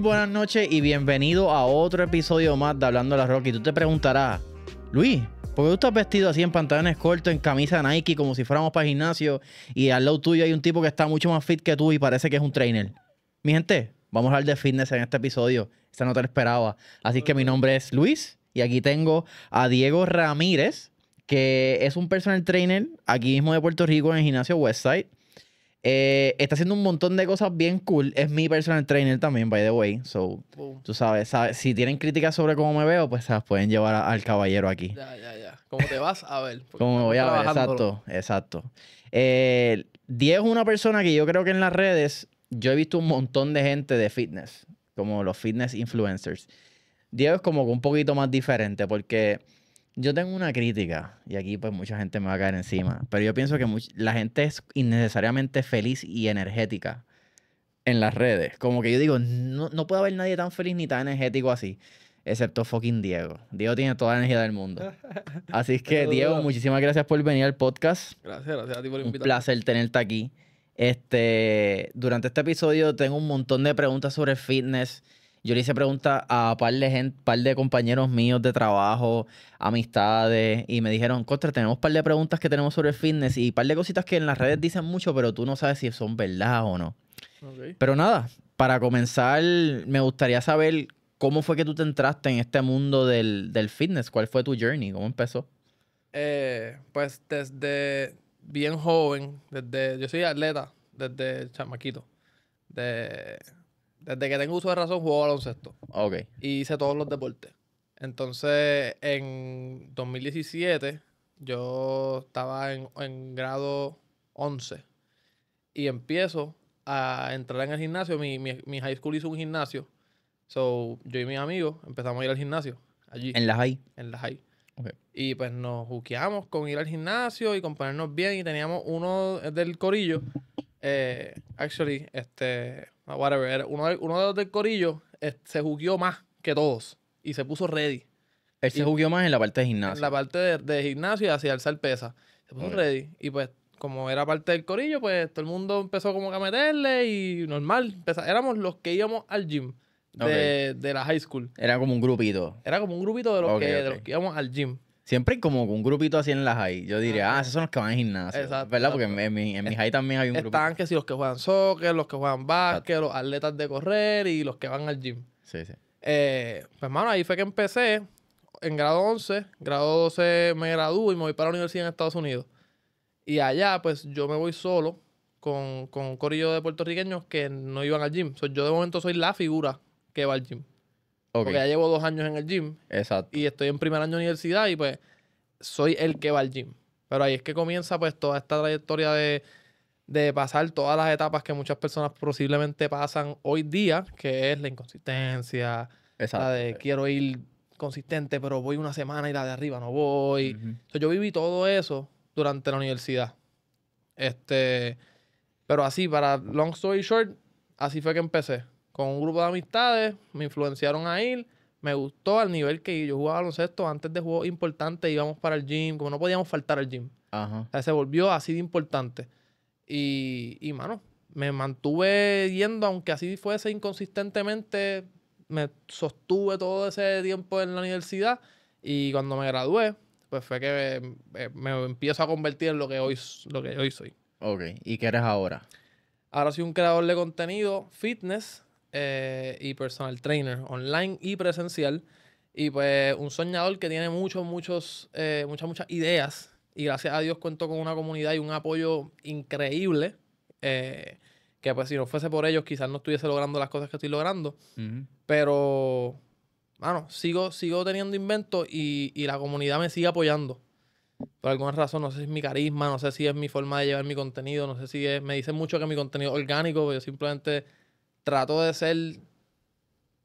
buenas noches y bienvenido a otro episodio más de Hablando de la Rocky. Tú te preguntarás, Luis, ¿por qué tú estás vestido así en pantalones cortos, en camisa Nike, como si fuéramos para el gimnasio y al lado tuyo hay un tipo que está mucho más fit que tú y parece que es un trainer? Mi gente, vamos a hablar de fitness en este episodio. Esta no te lo esperaba. Así que mi nombre es Luis y aquí tengo a Diego Ramírez, que es un personal trainer aquí mismo de Puerto Rico en el gimnasio Westside. Eh, está haciendo un montón de cosas bien cool. Es mi personal trainer también, by the way. So, tú sabes, si tienen críticas sobre cómo me veo, pues las pueden llevar al caballero aquí. Ya, ya, ya. ¿Cómo te vas a ver? ¿Cómo voy a ver? Exacto, exacto. Eh, Diego es una persona que yo creo que en las redes yo he visto un montón de gente de fitness, como los fitness influencers. Diego es como un poquito más diferente porque yo tengo una crítica, y aquí pues mucha gente me va a caer encima, pero yo pienso que la gente es innecesariamente feliz y energética en las redes. Como que yo digo, no, no puede haber nadie tan feliz ni tan energético así, excepto fucking Diego. Diego tiene toda la energía del mundo. Así es que, Diego, muchísimas gracias por venir al podcast. Gracias, gracias a ti por Un placer tenerte aquí. Este, durante este episodio tengo un montón de preguntas sobre fitness yo le hice preguntas a par de gente, par de compañeros míos de trabajo, amistades, y me dijeron, Costra, tenemos un par de preguntas que tenemos sobre el fitness y un par de cositas que en las redes dicen mucho, pero tú no sabes si son verdad o no. Pero nada, para comenzar, me gustaría saber cómo fue que tú te entraste en este mundo del, fitness, cuál fue tu journey, cómo empezó. Eh, pues desde bien joven, desde yo soy atleta, desde chamaquito. De, desde que tengo uso de razón, juego baloncesto. Ok. Y hice todos los deportes. Entonces, en 2017, yo estaba en, en grado 11 y empiezo a entrar en el gimnasio. Mi, high school hizo un gimnasio. So, yo y mis amigos empezamos a ir al gimnasio. Allí. ¿En la high? En la high. Okay. Y pues nos juqueamos con ir al gimnasio y con ponernos bien. Y teníamos uno del corillo. Eh, actually, este Ah, whatever, uno, de, los del corillo eh, se jugó más que todos y se puso ready. Él se jugó más en la parte de gimnasio. En la parte de, gimnasio y hacia alzar pesa. Se puso ready y pues como era parte del corillo, pues todo el mundo empezó como a meterle y normal. éramos los que íbamos al gym de, la high school. Era como un grupito. Era como un grupito de los, que, de los que íbamos al gym. Siempre hay como un grupito así en las high. Yo diría, ah, esos son los que van al gimnasio. Exacto, ¿Verdad? Porque en, mi, high también hay un grupo. Están que si los que juegan soccer, los que juegan básquet, los atletas de correr y los que van al gym. Sí, sí. Eh, pues, hermano, ahí fue que empecé en grado 11. Grado 12 me gradué y me voy para la universidad en Estados Unidos. Y allá, pues, yo me voy solo con, con un corillo de puertorriqueños que no iban al gym. yo de momento soy la figura que va al gym. Porque ya llevo dos años en el gym. Exacto. Y estoy en primer año de universidad y pues soy el que va al gym. Pero ahí es que comienza pues toda esta trayectoria de, de pasar todas las etapas que muchas personas posiblemente pasan hoy día, que es la inconsistencia, Exacto. la de quiero ir consistente, pero voy una semana y la de arriba no voy. yo viví todo eso durante la universidad. Este, pero así, para long story short, así fue que empecé con un grupo de amistades, me influenciaron a ir, me gustó al nivel que yo jugaba baloncesto, antes de juegos importante, íbamos para el gym, como no podíamos faltar al gym. Ajá. se volvió así de importante. Y, y, mano, me mantuve yendo, aunque así fuese inconsistentemente, me sostuve todo ese tiempo en la universidad y cuando me gradué, pues fue que eh, me, empiezo a convertir en lo que hoy, lo que hoy soy. Ok, ¿y qué eres ahora? Ahora soy un creador de contenido, fitness, eh, y personal trainer, online y presencial. Y pues un soñador que tiene muchos, muchos, eh, muchas, muchas ideas. Y gracias a Dios cuento con una comunidad y un apoyo increíble. Eh, que pues si no fuese por ellos, quizás no estuviese logrando las cosas que estoy logrando. Pero, bueno, sigo, sigo teniendo invento y, y la comunidad me sigue apoyando. Por alguna razón, no sé si es mi carisma, no sé si es mi forma de llevar mi contenido, no sé si es, me dicen mucho que mi contenido es orgánico, yo simplemente trato de ser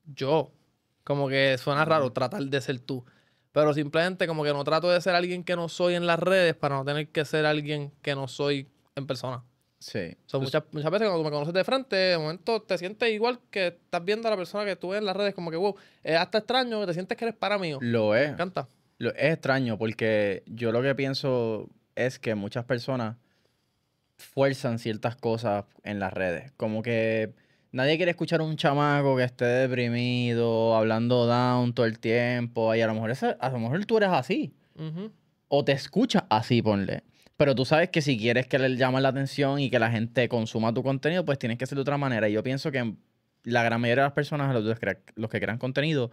yo. Como que suena raro tratar de ser tú. Pero simplemente como que no trato de ser alguien que no soy en las redes para no tener que ser alguien que no soy en persona. Sí. Pues muchas, veces cuando me conoces de frente, de momento te sientes igual que estás viendo a la persona que tú ves en las redes, como que, wow, es hasta extraño que te sientes que eres para mí. Lo es. Me encanta. Lo, es extraño porque yo lo que pienso es que muchas personas fuerzan ciertas cosas en las redes. Como que Nadie quiere escuchar a un chamaco que esté deprimido, hablando down todo el tiempo. Y a lo mejor, tú eres así. O te escuchas así, ponle. Pero tú sabes que si quieres que le llame la atención y que la gente consuma tu contenido, pues tienes que hacerlo de otra manera. Y yo pienso que la gran mayoría de las personas, los, que crean contenido,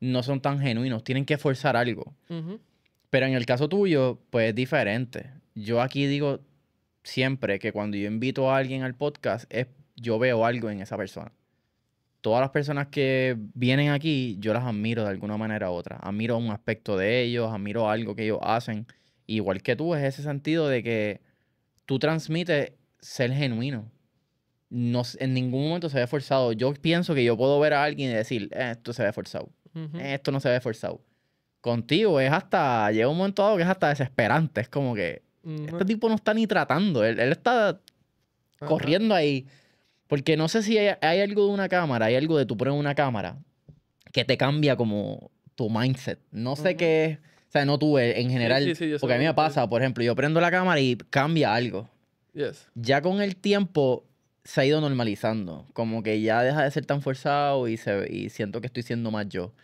no son tan genuinos. Tienen que forzar algo. Pero en el caso tuyo, pues es diferente. Yo aquí digo siempre que cuando yo invito a alguien al podcast es yo veo algo en esa persona. Todas las personas que vienen aquí, yo las admiro de alguna manera u otra. Admiro un aspecto de ellos, admiro algo que ellos hacen. Igual que tú, es ese sentido de que tú transmites ser genuino. No, en ningún momento se ve forzado. Yo pienso que yo puedo ver a alguien y decir, eh, esto se ve forzado. Eh, esto no se ve forzado. Contigo es hasta, llega un momento dado que es hasta desesperante. Es como que este tipo no está ni tratando. Él, está corriendo ahí. Porque no sé si hay, algo de una cámara, hay algo de tu poner una cámara que te cambia como tu mindset. No sé qué es. O sea, no tuve eh, en general. Sí, sí, porque a mí me pasa, por ejemplo, yo prendo la cámara y cambia algo. Yes. Ya con el tiempo se ha ido normalizando. Como que ya deja de ser tan forzado y, siento que estoy siendo más yo.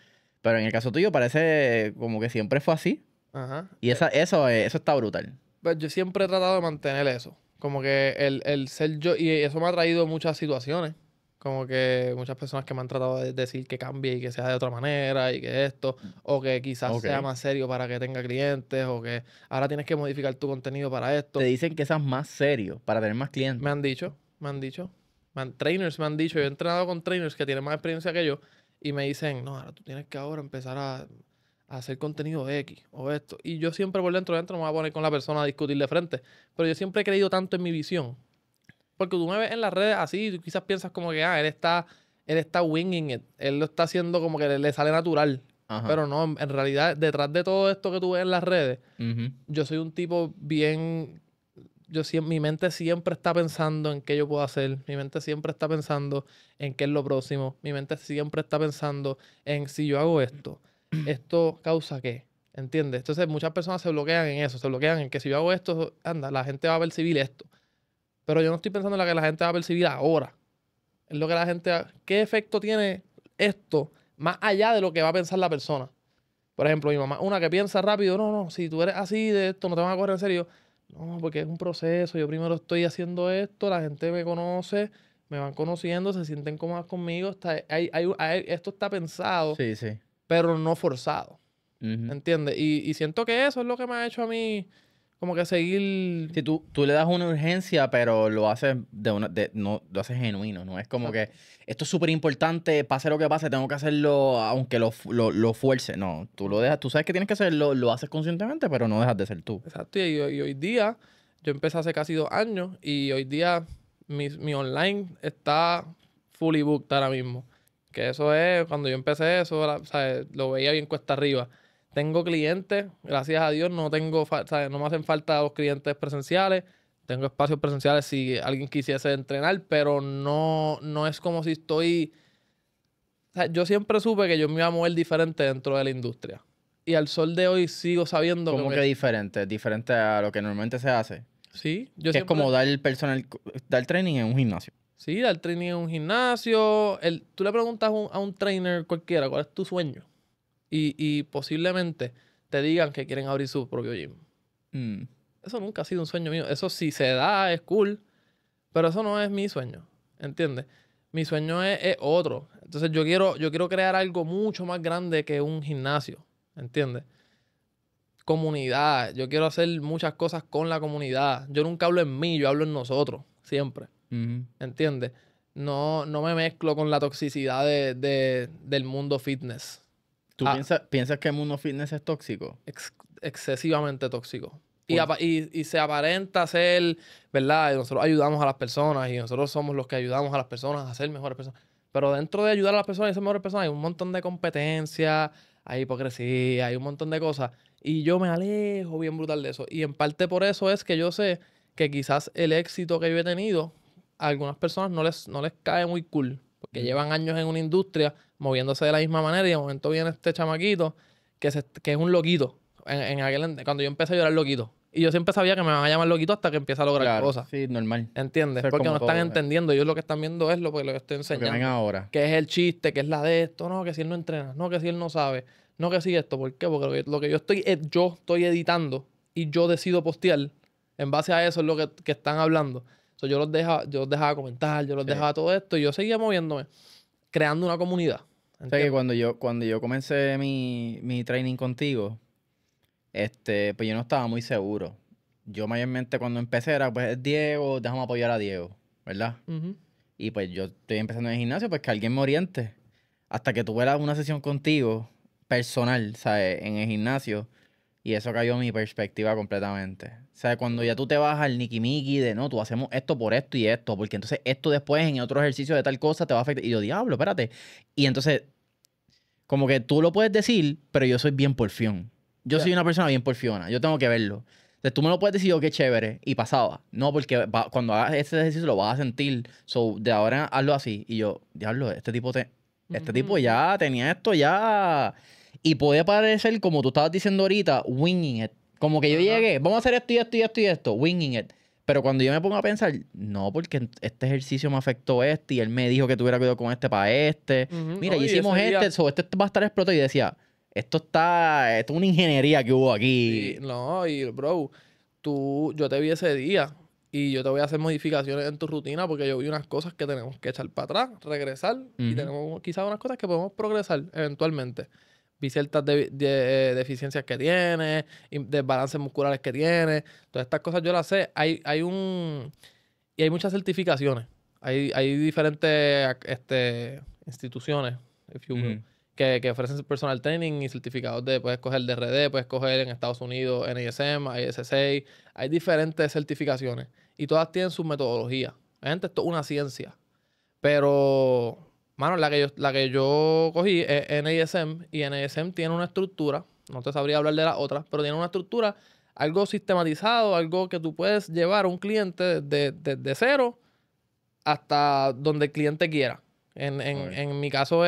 Pero en el caso tuyo parece como que siempre fue así. Ajá. Y eso, eh, eso está brutal. Pues yo siempre he tratado de mantener eso. Como que el, el ser yo, y eso me ha traído muchas situaciones. Como que muchas personas que me han tratado de decir que cambie y que sea de otra manera y que esto, o que quizás sea más serio para que tenga clientes, o que ahora tienes que modificar tu contenido para esto. Te dicen que seas más serio para tener más clientes. Me han dicho, me han dicho. Me trainers me han dicho, yo he entrenado con trainers que tienen más experiencia que yo y me dicen, no, ahora tú tienes que ahora empezar a hacer contenido X o esto. Y yo siempre por dentro, dentro me voy a poner con la persona a discutir de frente. Pero yo siempre he creído tanto en mi visión. Porque tú me ves en las redes así, tú quizás piensas como que, ah, él está, él está winging it. Él lo está haciendo como que le, sale natural. Pero no, en, realidad, detrás de todo esto que tú ves en las redes, yo soy un tipo bien... Yo, mi mente siempre está pensando en qué yo puedo hacer. Mi mente siempre está pensando en qué es lo próximo. Mi mente siempre está pensando en si yo hago esto esto causa qué. ¿Entiendes? Entonces muchas personas se bloquean en eso, se bloquean en que si yo hago esto, anda, la gente va a percibir esto. Pero yo no estoy pensando en lo que la gente va a percibir ahora. Es lo que la gente... ¿Qué efecto tiene esto más allá de lo que va a pensar la persona? Por ejemplo, mi mamá, una que piensa rápido, no, no, si tú eres así de esto, no te van a correr en serio. No, porque es un proceso, yo primero estoy haciendo esto, la gente me conoce, me van conociendo, se sienten cómodas conmigo, está, hay, esto está pensado. Sí, sí pero no forzado. entiende ¿Entiendes? Y, siento que eso es lo que me ha hecho a mí como que seguir... Si tú, le das una urgencia, pero lo haces de una, de, no, lo haces genuino, ¿no? Es como que esto es súper importante, pase lo que pase, tengo que hacerlo aunque lo, lo, fuerce. No, tú lo dejas, tú sabes que tienes que hacerlo, lo haces conscientemente, pero no dejas de ser tú. Exacto, y, hoy día, yo empecé hace casi dos años y hoy día mi, mi online está fully booked ahora mismo. Que eso es, cuando yo empecé eso, lo veía bien cuesta arriba. Tengo clientes, gracias a Dios, no tengo, no me hacen falta los clientes presenciales. Tengo espacios presenciales si alguien quisiese entrenar, pero no, no es como si estoy... O sea, yo siempre supe que yo me iba a mover diferente dentro de la industria. Y al sol de hoy sigo sabiendo... ¿Cómo que, que diferente? ¿Diferente a lo que normalmente se hace? Sí. Yo que es como dar, el personal, dar training en un gimnasio. Sí, dar training en un gimnasio. El, tú le preguntas a un trainer cualquiera cuál es tu sueño. Y, posiblemente te digan que quieren abrir su propio gym. Mm. Eso nunca ha sido un sueño mío. Eso sí se da es cool, pero eso no es mi sueño, ¿entiendes? Mi sueño es, otro. Entonces yo quiero, yo quiero crear algo mucho más grande que un gimnasio, ¿entiendes? Comunidad, yo quiero hacer muchas cosas con la comunidad. Yo nunca hablo en mí, yo hablo en nosotros, siempre. ¿Entiendes? No, no me mezclo con la toxicidad de, de, del mundo fitness. ¿Tú ah. piensas, que el mundo fitness es tóxico? excesivamente tóxico. Y, y, y, se aparenta ser, ¿verdad? Y nosotros ayudamos a las personas y nosotros somos los que ayudamos a las personas a ser mejores personas. Pero dentro de ayudar a las personas y ser mejores personas hay un montón de competencia, hay hipocresía, hay un montón de cosas. Y yo me alejo bien brutal de eso. Y en parte por eso es que yo sé que quizás el éxito que yo he tenido algunas personas no les, no les cae muy cool, porque mm. llevan años en una industria moviéndose de la misma manera y de momento viene este chamaquito que, que es un loquito. En, en aquel, cuando yo empecé a llorar loquito. Y yo siempre sabía que me van a llamar loquito hasta que empieza a lograr cosas. Sí, normal. ¿Entiendes? Porque no están eh. entendiendo. Ellos lo que están viendo es lo pues, que, lo estoy enseñando. Que es el chiste, que es la de esto. No, que si él no entrena. No, que si él no sabe. No, que si esto. ¿Por qué? Porque lo que, yo estoy yo estoy editando y yo decido postear en base a eso es lo que, que están hablando yo, los dejaba, yo comentar, yo los dejaba todo esto y yo seguía moviéndome, creando una comunidad. O sea que cuando yo, cuando yo comencé mi, training contigo, este, pues yo no estaba muy seguro. Yo mayormente cuando empecé era, pues Diego, déjame apoyar a Diego, ¿verdad? Y pues yo estoy empezando en el gimnasio, pues que alguien me oriente. Hasta que tuve una sesión contigo, personal, ¿sabes? En el gimnasio. Y eso cayó mi perspectiva completamente. O sea, cuando ya tú te vas al nikimiki de no, tú hacemos esto por esto y esto, porque entonces esto después en otro ejercicio de tal cosa te va a afectar. Y yo, diablo, espérate. Y entonces, como que tú lo puedes decir, pero yo soy bien porfión. Yo soy una persona bien porfiona, yo tengo que verlo. Entonces tú me lo puedes decir, oh, qué chévere, y pasaba. No, porque cuando hagas este ejercicio lo vas a sentir. So, de ahora hazlo así. Y yo, diablo, este tipo te, este tipo ya tenía esto ya. Y puede parecer, como tú estabas diciendo ahorita, winging it. Como que yo llegué, vamos a hacer esto y esto y esto y esto, winging it. Pero cuando yo me pongo a pensar, no, porque este ejercicio me afectó este y él me dijo que tuviera cuidado con este para este. Mira, hicimos este, este va a estar explotado. Y decía, esto está, esto es una ingeniería que hubo aquí. no, y bro, tú, yo te vi ese día y yo te voy a hacer modificaciones en tu rutina porque yo vi unas cosas que tenemos que echar para atrás, regresar y tenemos quizás unas cosas que podemos progresar eventualmente vi ciertas de, eh, deficiencias que tiene, desbalances musculares que tiene, todas estas cosas yo las sé. Hay, hay un... Y hay muchas certificaciones. Hay, hay diferentes este, instituciones, if you will, que, que, ofrecen personal training y certificados de, puedes coger DRD, puedes coger en Estados Unidos NISM, ISSA. Hay diferentes certificaciones y todas tienen su metodología. Gente, esto es una ciencia. Pero Mano, la que yo, la que yo cogí es NISM y NISM tiene una estructura, no te sabría hablar de la otras, pero tiene una estructura, algo sistematizado, algo que tú puedes llevar a un cliente desde, cero hasta donde el cliente quiera. En, mi caso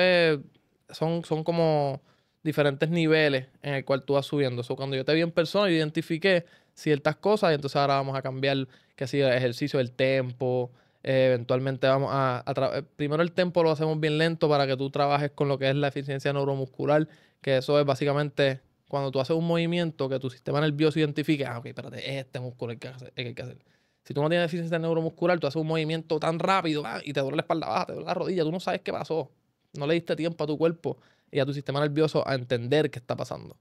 son, son como diferentes niveles en el cual tú vas subiendo. cuando yo te vi en persona, yo identifiqué ciertas cosas y entonces ahora vamos a cambiar, que el ejercicio, el tempo, eh, eventualmente vamos a, eh, primero el tempo lo hacemos bien lento para que tú trabajes con lo que es la eficiencia neuromuscular, que eso es básicamente cuando tú haces un movimiento que tu sistema nervioso identifique, ah, ok, espérate, este músculo hay que hacer. Hay que hacer. Si tú no tienes eficiencia neuromuscular, tú haces un movimiento tan rápido ah, y te duele la espalda baja, te duele la rodilla, tú no sabes qué pasó. No le diste tiempo a tu cuerpo y a tu sistema nervioso a entender qué está pasando.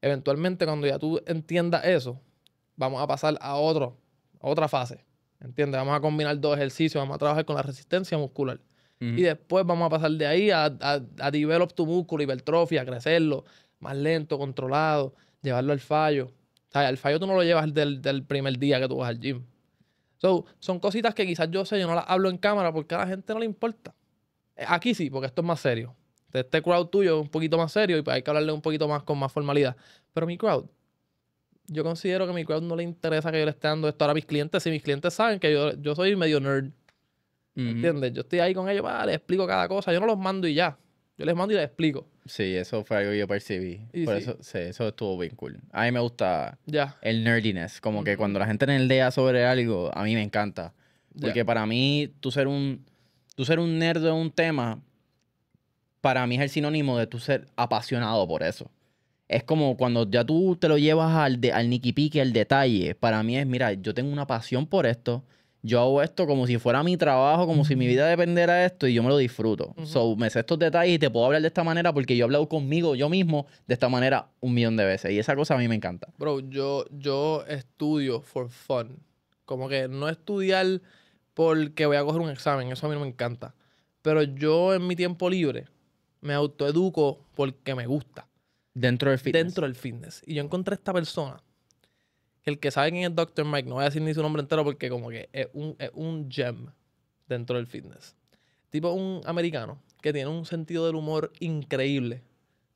Eventualmente, cuando ya tú entiendas eso, vamos a pasar a, otro, a otra fase, ¿Entiendes? Vamos a combinar dos ejercicios, vamos a trabajar con la resistencia muscular. Y después vamos a pasar de ahí a, a, a develop tu músculo, hipertrofia, crecerlo, más lento, controlado, llevarlo al fallo. O sea, al fallo tú no lo llevas del, del primer día que tú vas al gym. So, son cositas que quizás yo sé, yo no las hablo en cámara porque a la gente no le importa. Eh, aquí sí, porque esto es más serio. Este crowd tuyo es un poquito más serio y pues hay que hablarle un poquito más con más formalidad. Pero mi crowd, yo considero que a mi crowd no le interesa que yo le esté dando esto. a mis clientes, si mis clientes saben que yo, soy medio nerd, ¿entiendes? Yo estoy ahí con ellos, les explico cada cosa. Yo no los mando y ya. Yo les mando y les explico. Sí, eso fue algo que yo percibí. Por eso, eso estuvo bien cool. A mí me gusta el nerdiness. Como que cuando la gente nerdea sobre algo, a mí me encanta. Porque para mí, tú ser un, tú ser un nerd de un tema, para mí es el sinónimo de tú ser apasionado por eso es como cuando ya tú te lo llevas al, de, al al detalle. Para mí es, mira, yo tengo una pasión por esto. Yo hago esto como si fuera mi trabajo, como si mi vida dependiera de esto y yo me lo disfruto. So, me sé estos detalles y te puedo hablar de esta manera porque yo he hablado conmigo, yo mismo, de esta manera un millón de veces. Y esa cosa a mí me encanta. Bro, yo, yo estudio for fun. Como que no estudiar porque voy a coger un examen, eso a mí no me encanta. Pero yo en mi tiempo libre me autoeduco porque me gusta. Dentro del fitness. Dentro del fitness. Y yo encontré esta persona, el que sabe quién es Dr. Mike, no voy a decir ni su nombre entero porque como que es un, un gem dentro del fitness. Tipo un americano que tiene un sentido del humor increíble.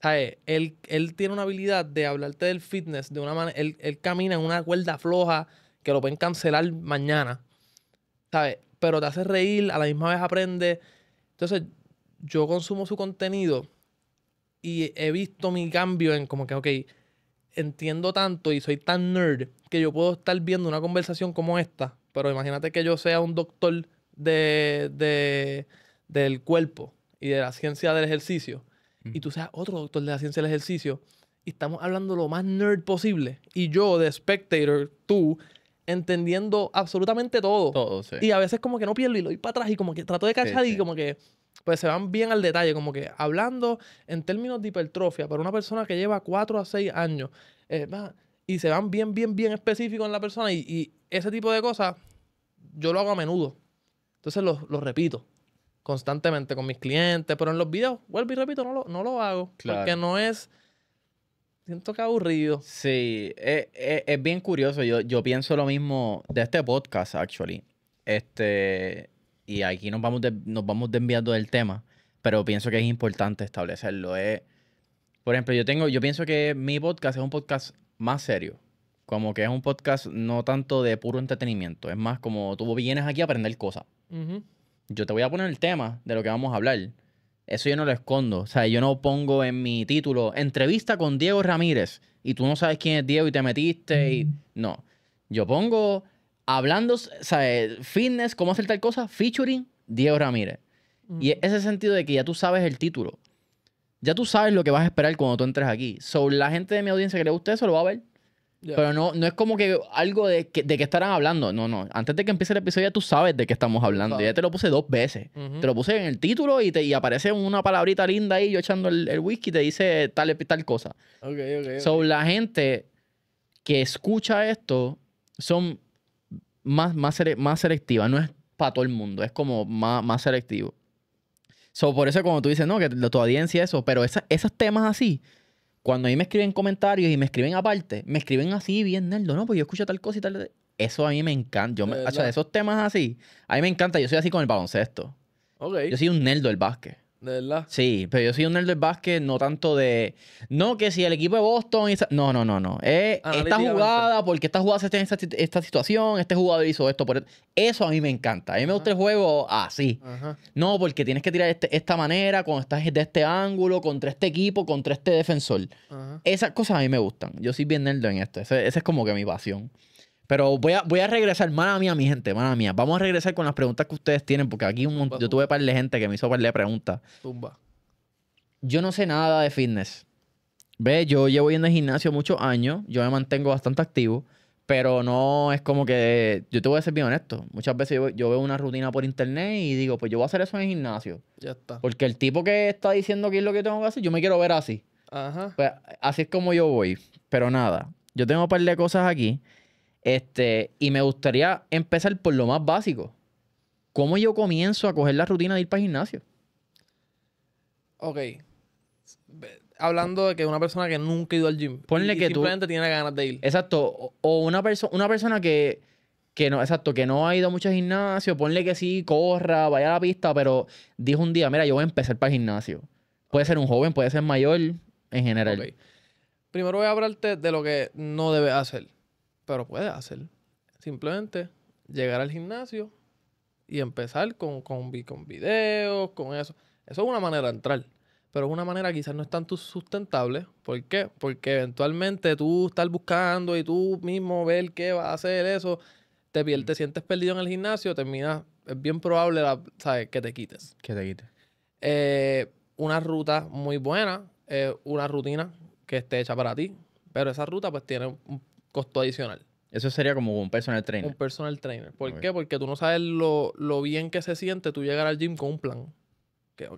¿Sabes? Él, él tiene una habilidad de hablarte del fitness de una manera... Él, él camina en una cuerda floja que lo pueden cancelar mañana. ¿Sabes? Pero te hace reír, a la misma vez aprende. Entonces, yo consumo su contenido y he visto mi cambio en como que, ok, entiendo tanto y soy tan nerd que yo puedo estar viendo una conversación como esta, pero imagínate que yo sea un doctor de, del cuerpo y de la ciencia del ejercicio y tú seas otro doctor de la ciencia del ejercicio y estamos hablando lo más nerd posible y yo de spectator, tú entendiendo absolutamente todo. Y a veces como que no pierdo y lo doy para atrás y como que trato de cachar y como que pues se van bien al detalle, como que hablando en términos de hipertrofia, para una persona que lleva 4 a 6 años, eh, y se van bien, bien, bien específicos en la persona, y, ese tipo de cosas yo lo hago a menudo. Entonces lo, repito constantemente con mis clientes, pero en los videos, vuelvo y repito, no lo, no lo hago, claro. porque no es... Siento que aburrido. Sí, eh, eh, es, bien curioso. Yo, yo pienso lo mismo de este podcast, actually. Este, y aquí nos vamos, nos vamos desviando del tema, pero pienso que es importante establecerlo. Es, por ejemplo, yo tengo, yo pienso que mi podcast es un podcast más serio. Como que es un podcast no tanto de puro entretenimiento. Es más como tú vienes aquí a aprender cosas. Yo te voy a poner el tema de lo que vamos a hablar. Eso yo no lo escondo. O sea, yo no pongo en mi título entrevista con Diego Ramírez y tú no sabes quién es Diego y te metiste y... No. Yo pongo hablando, ¿sabes? Eh, fitness, cómo hacer tal cosa, featuring Diego Ramírez. Y mm. ese sentido de que ya tú sabes el título. Ya tú sabes lo que vas a esperar cuando tú entres aquí. So, la gente de mi audiencia que le guste eso lo va a ver. Pero no, no es como que algo de que, estarán hablando. No, no. Antes de que empiece el episodio ya tú sabes de qué estamos hablando. Ya te lo puse dos veces. Te lo puse en el título y, aparece una palabrita linda ahí, yo echando el, el whisky, te dice tal, tal cosa. Okay, okay, so, la gente que escucha esto son más, más, más selectiva, no es para todo el mundo, es como más, más selectivo. So, por eso cuando tú dices, no, que tu audiencia eso, pero esas esos temas así, cuando ahí me escriben comentarios y me escriben aparte, me escriben así bien nerdo, no, pues yo escucho tal cosa y tal. Eso a mí me encanta. Yo me, o sea, esos temas así, a mí me encanta. Yo soy así con el baloncesto. Okay. Yo soy un nerdo del básquet. ¿De Sí, pero yo soy un nerd del básquet, no tanto de. No, que si el equipo de Boston. No, no, no, no. Eh, esta jugada, porque esta jugada se está en esta, situación, este jugador hizo esto. Por... E, eso a mí me encanta. A mí me gusta el juego así. No, porque tienes que tirar de este, esta manera, cuando estás de este ángulo, contra este equipo, contra este defensor. Esas cosas a mí me gustan. Yo soy bien nerd en esto. Esa es como que mi pasión. Pero voy a, regresar, mala mía, mi gente, mala mía. Vamos a regresar con las preguntas que ustedes tienen, porque aquí un yo tuve par de gente que me hizo par de preguntas. Tumba. Yo no sé nada de fitness. Ve, yo llevo yendo al gimnasio muchos años, yo me mantengo bastante activo, pero no es como que. Yo te voy a ser bien honesto. Muchas veces yo, veo una rutina por internet y digo, pues yo voy a hacer eso en el gimnasio. Ya está. Porque el tipo que está diciendo que es lo que tengo que hacer, yo me quiero ver así. Ajá. Pues, así es como yo voy. Pero nada, yo tengo un par de cosas aquí. Este, y me gustaría empezar por lo más básico. ¿Cómo yo comienzo a coger la rutina de ir para el gimnasio? Ok. Hablando de que una persona que nunca ha ido al gym Ponle y que simplemente tiene ganas de ir. Exacto. O una, una persona que, no, exacto, que no ha ido mucho al gimnasio, ponle que sí, corra, vaya a la pista, pero dijo un día, mira, yo voy a empezar para el gimnasio. Puede ser un joven, puede ser mayor, en general. Okay. Primero voy a hablarte de lo que no debes hacer pero puedes hacer. Simplemente llegar al gimnasio y empezar con, con, con videos, con eso. Eso es una manera de entrar. Pero es una manera quizás no es tan sustentable. ¿Por qué? Porque eventualmente tú estás buscando y tú mismo ver qué va a hacer eso, te, sientes perdido en el gimnasio, terminas, es bien probable que te quites. Que te quites. Eh, una ruta muy buena, eh, una rutina que esté hecha para ti. Pero esa ruta pues tiene un costo adicional. Eso sería como un personal trainer. Un personal trainer. ¿Por qué? Porque tú no sabes lo, lo, bien que se siente tú llegar al gym con un plan. Que,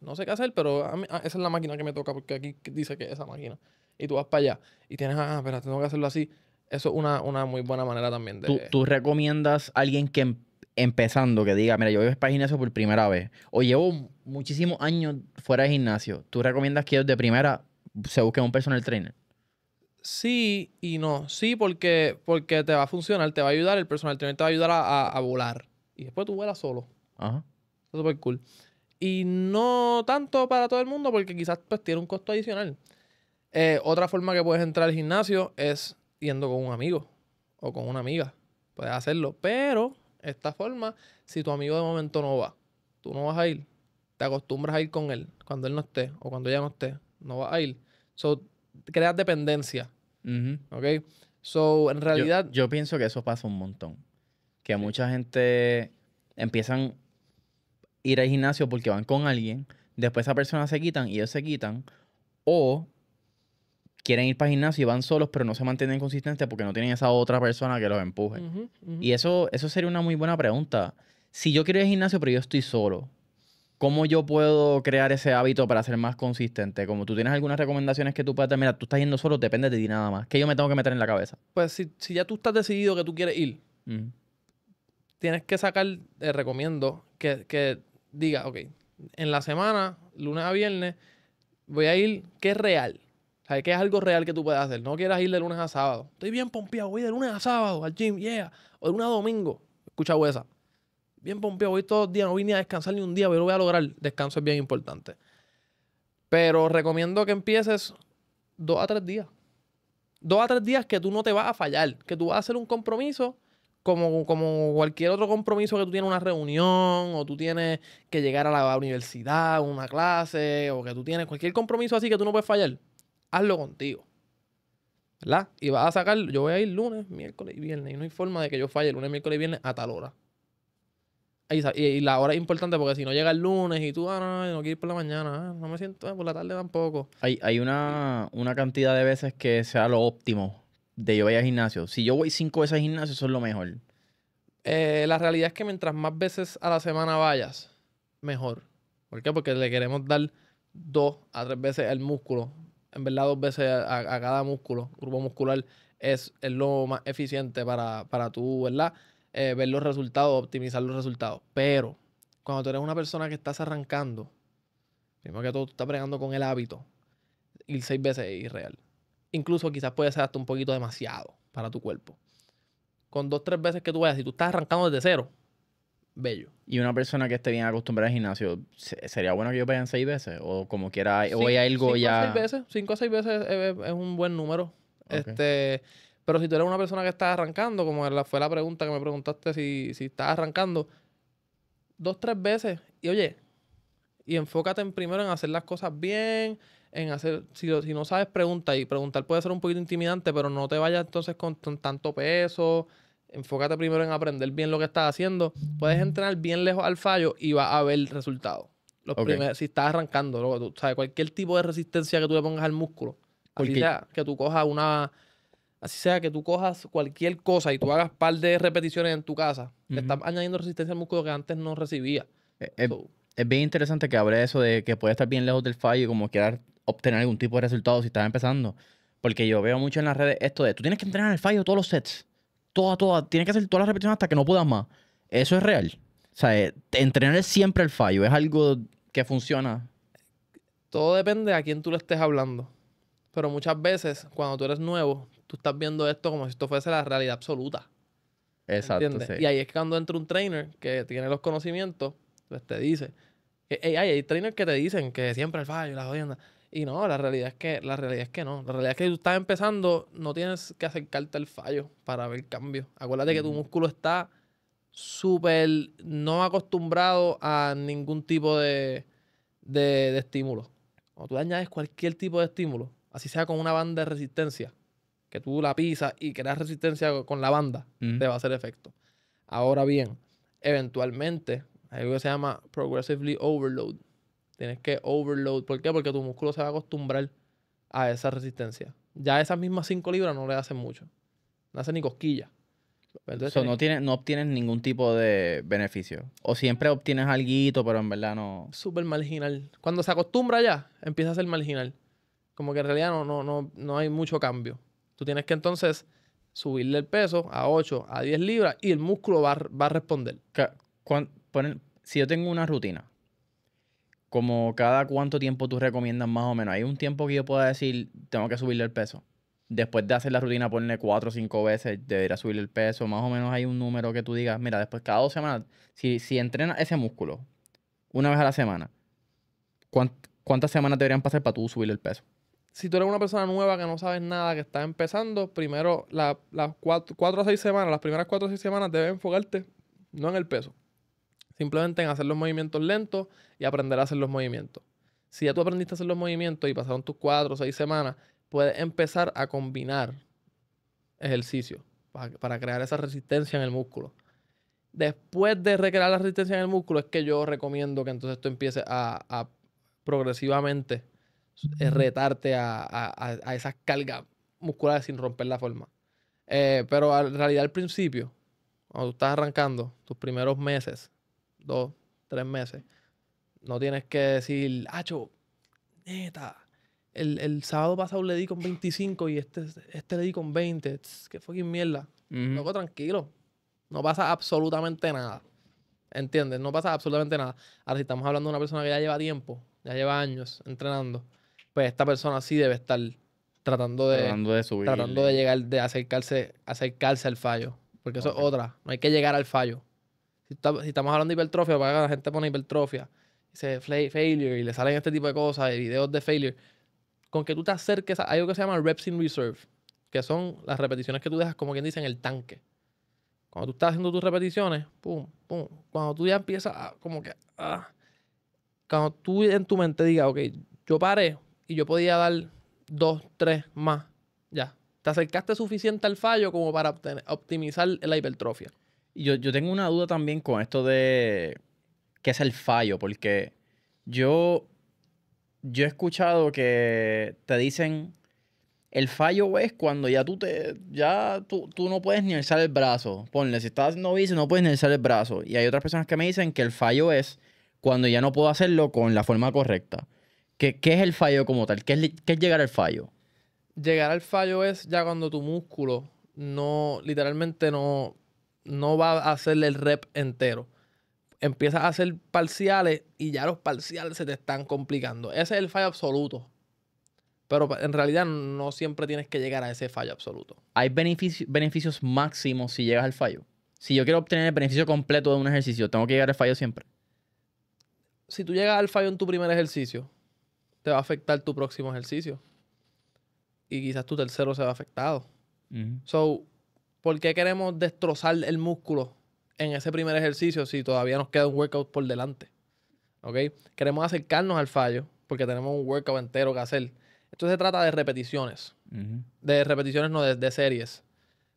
no sé qué hacer, pero ah, esa es la máquina que me toca porque aquí dice que es esa máquina. Y tú vas para allá y tienes, ah, espera, tengo que hacerlo así. Eso es una, una muy buena manera también de... ¿Tú, tú recomiendas a alguien que em, empezando, que diga, mira, yo voy para gimnasio por primera vez, o llevo muchísimos años fuera de gimnasio, ¿tú recomiendas que de primera se busque un personal trainer? sí y no. Sí, porque, porque te va a funcionar, te va a ayudar, el personal trainer te va a ayudar a, volar. Y después tú vuelas solo. Ajá. súper cool. Y no tanto para todo el mundo, porque quizás pues, tiene un costo adicional. Eh, otra forma que puedes entrar al gimnasio es yendo con un amigo o con una amiga. Puedes hacerlo. Pero, esta forma, si tu amigo de momento no va, tú no vas a ir. Te acostumbras a ir con él cuando él no esté o cuando ella no esté. No vas a ir. So, creas dependencia. ¿Ok? So, en realidad. Yo, pienso que eso pasa un montón. Que mucha gente empiezan a ir al gimnasio porque van con alguien, después esa persona se quitan y ellos se quitan. O quieren ir para el gimnasio y van solos, pero no se mantienen consistentes porque no tienen esa otra persona que los empuje. Y eso, eso sería una muy buena pregunta. Si yo quiero ir al gimnasio, pero yo estoy solo, ¿Cómo yo puedo crear ese hábito para ser más consistente? Como tú tienes algunas recomendaciones que tú puedas tener, mira, tú estás yendo solo, depende de ti nada más. ¿Qué yo me tengo que meter en la cabeza? Pues si, si ya tú estás decidido que tú quieres ir, mm. tienes que sacar, eh, recomiendo, que, que diga, ok, en la semana, lunes a viernes, voy a ir, ¿qué es real? O sea, que es algo real que tú puedes hacer. No quieras ir de lunes a sábado. Estoy bien pompeado, voy de lunes a sábado al gym, yeah. O de lunes a domingo. Escucha huesa bien pompeado, voy todos los días, no vine a descansar ni un día, pero lo voy a lograr. Descanso es bien importante. Pero recomiendo que empieces dos a tres días. Dos a tres días que tú no te vas a fallar, que tú vas a hacer un compromiso como, como cualquier otro compromiso que tú tienes una reunión o tú tienes que llegar a la universidad, una clase o que tú tienes cualquier compromiso así que tú no puedes fallar. Hazlo contigo. ¿Verdad? Y vas a sacar, yo voy a ir lunes, miércoles y viernes y no hay forma de que yo falle lunes, miércoles y viernes a tal hora. Y, la hora es importante porque si no llega el lunes y tú, ah, no, quiero ir por la mañana, ah, no me siento ah, por la tarde tampoco. Hay, una, cantidad de veces que sea lo óptimo de yo vaya al gimnasio. Si yo voy cinco veces al gimnasio, eso es lo mejor. Eh, la realidad es que mientras más veces a la semana vayas, mejor. ¿Por qué? Porque le queremos dar dos a tres veces el músculo. En verdad, dos veces a, cada músculo, grupo muscular, es, lo más eficiente para, para tú, ¿verdad? Eh, ver los resultados, optimizar los resultados. Pero cuando tú eres una persona que estás arrancando, primero que todo tú estás bregando con el hábito, ir seis veces es irreal. Incluso quizás puede ser hasta un poquito demasiado para tu cuerpo. Con dos, tres veces que tú vayas, si tú estás arrancando desde cero, bello. Y una persona que esté bien acostumbrada al gimnasio, ¿sería bueno que yo vayan seis veces? O como quiera, o hay algo ya... seis veces, cinco o seis veces es, un buen número. Este pero si tú eres una persona que está arrancando, como fue la pregunta que me preguntaste si, si estás arrancando, dos, tres veces y oye, y enfócate en primero en hacer las cosas bien, en hacer, si, si no sabes, pregunta y preguntar puede ser un poquito intimidante, pero no te vayas entonces con, tanto peso. Enfócate primero en aprender bien lo que estás haciendo. Puedes entrenar bien lejos al fallo y va a ver resultados. si estás arrancando, cualquier tipo de resistencia que tú le pongas al músculo, que tú cojas una así sea que tú cojas cualquier cosa y tú hagas par de repeticiones en tu casa, te estás añadiendo resistencia al músculo que antes no recibía. Eh, eh, es, bien interesante que hable eso de que puede estar bien lejos del fallo y como quieras obtener algún tipo de resultado si estás empezando. Porque yo veo mucho en las redes esto de tú tienes que entrenar el fallo todos los sets. Toda, toda. Tienes que hacer todas las repeticiones hasta que no puedas más. Eso es real. O sea, eh, entrenar siempre el fallo. Es algo que funciona. Todo depende a quién tú le estés hablando. Pero muchas veces, cuando tú eres nuevo, tú estás viendo esto como si esto fuese la realidad absoluta. Exacto. Y ahí es que cuando entra un trainer que tiene los conocimientos, pues te dice. hay, trainers que te dicen que siempre el fallo, la Y no, la realidad es que, la realidad es que no. La realidad es que tú estás empezando, no tienes que acercarte al fallo para ver cambio. Acuérdate que tu mm. músculo está súper no acostumbrado a ningún tipo de, de estímulo. Cuando tú añades cualquier tipo de estímulo, así sea con una banda de resistencia, que tú la pisas y creas resistencia con la banda, te va a hacer efecto. Ahora bien, eventualmente, hay algo que se llama progressively overload. Tienes que overload. ¿Por qué? Porque tu músculo se va a acostumbrar a esa resistencia. Ya esas mismas 5 libras no le hacen mucho. No hace ni cosquilla. Entonces, no, tiene no obtienes ningún tipo de beneficio. O siempre obtienes algo, pero en verdad no. Súper marginal. Cuando se acostumbra ya, empieza a ser marginal. Como que en realidad no, no, no hay mucho cambio. Tú tienes que entonces subirle el peso a 8, a 10 libras y el músculo va, va a responder. si yo tengo una rutina, como cada cuánto tiempo tú recomiendas más o menos, hay un tiempo que yo pueda decir, tengo que subirle el peso. Después de hacer la rutina, ponle 4 o 5 veces, debería subirle el peso. Más o menos hay un número que tú digas, mira, después cada dos semanas, si, si entrenas ese músculo una vez a la semana, ¿cuántas semanas deberían pasar para tú subirle el peso? si tú eres una persona nueva que no sabes nada, que estás empezando, primero las cuatro, seis semanas, las primeras cuatro o seis semanas debes enfocarte no en el peso, simplemente en hacer los movimientos lentos y aprender a hacer los movimientos. Si ya tú aprendiste a hacer los movimientos y pasaron tus cuatro o seis semanas, puedes empezar a combinar ejercicio para, crear esa resistencia en el músculo. Después de recrear la resistencia en el músculo es que yo recomiendo que entonces tú empieces a, a progresivamente es retarte a, a, a esas cargas musculares sin romper la forma. Eh, pero en realidad al principio, cuando tú estás arrancando, tus primeros meses, dos, tres meses, no tienes que decir, ¡Acho, neta, el, el, sábado pasado le di con 25 y este, este le di con 20. ¡Qué fucking mierda. Luego tranquilo. No pasa absolutamente nada. ¿Entiendes? No pasa absolutamente nada. Ahora, si estamos hablando de una persona que ya lleva tiempo, ya lleva años entrenando, pues, esta persona sí debe estar tratando de, tratando de, subir, tratando de llegar, de acercarse, acercarse al fallo. Porque eso es otra. No hay que llegar al fallo. Si, estamos hablando de hipertrofia, para pues, la gente pone hipertrofia, dice failure y le salen este tipo de cosas, videos de failure. Con que tú te acerques a algo que se llama reps in reserve, que son las repeticiones que tú dejas, como quien dice, en el tanque. Cuando tú estás haciendo tus repeticiones, pum, pum. Cuando tú ya empiezas a, como que, ah, cuando tú en tu mente digas, ok, yo paré, y yo podía dar dos, tres más. Ya. Te acercaste suficiente al fallo como para optimizar la hipertrofia. Yo, yo tengo una duda también con esto de qué es el fallo, porque yo, yo he escuchado que te dicen el fallo es cuando ya tú te. Ya tú, tú no puedes ni alzar el brazo. Ponle, si estás haciendo bici, no puedes ni alzar el brazo. Y hay otras personas que me dicen que el fallo es cuando ya no puedo hacerlo con la forma correcta. ¿Qué, es el fallo como tal? ¿Qué es, llegar al fallo? Llegar al fallo es ya cuando tu músculo no, literalmente no, no va a hacerle el rep entero. Empiezas a hacer parciales y ya los parciales se te están complicando. Ese es el fallo absoluto. Pero en realidad no siempre tienes que llegar a ese fallo absoluto. ¿Hay beneficios máximos si llegas al fallo? Si yo quiero obtener el beneficio completo de un ejercicio, ¿tengo que llegar al fallo siempre? Si tú llegas al fallo en tu primer ejercicio, te va a afectar tu próximo ejercicio. Y quizás tu tercero se va afectado. So, ¿por qué queremos destrozar el músculo en ese primer ejercicio si todavía nos queda un workout por delante? ¿Ok? Queremos acercarnos al fallo porque tenemos un workout entero que hacer. Esto se trata de repeticiones. De repeticiones, no de, series.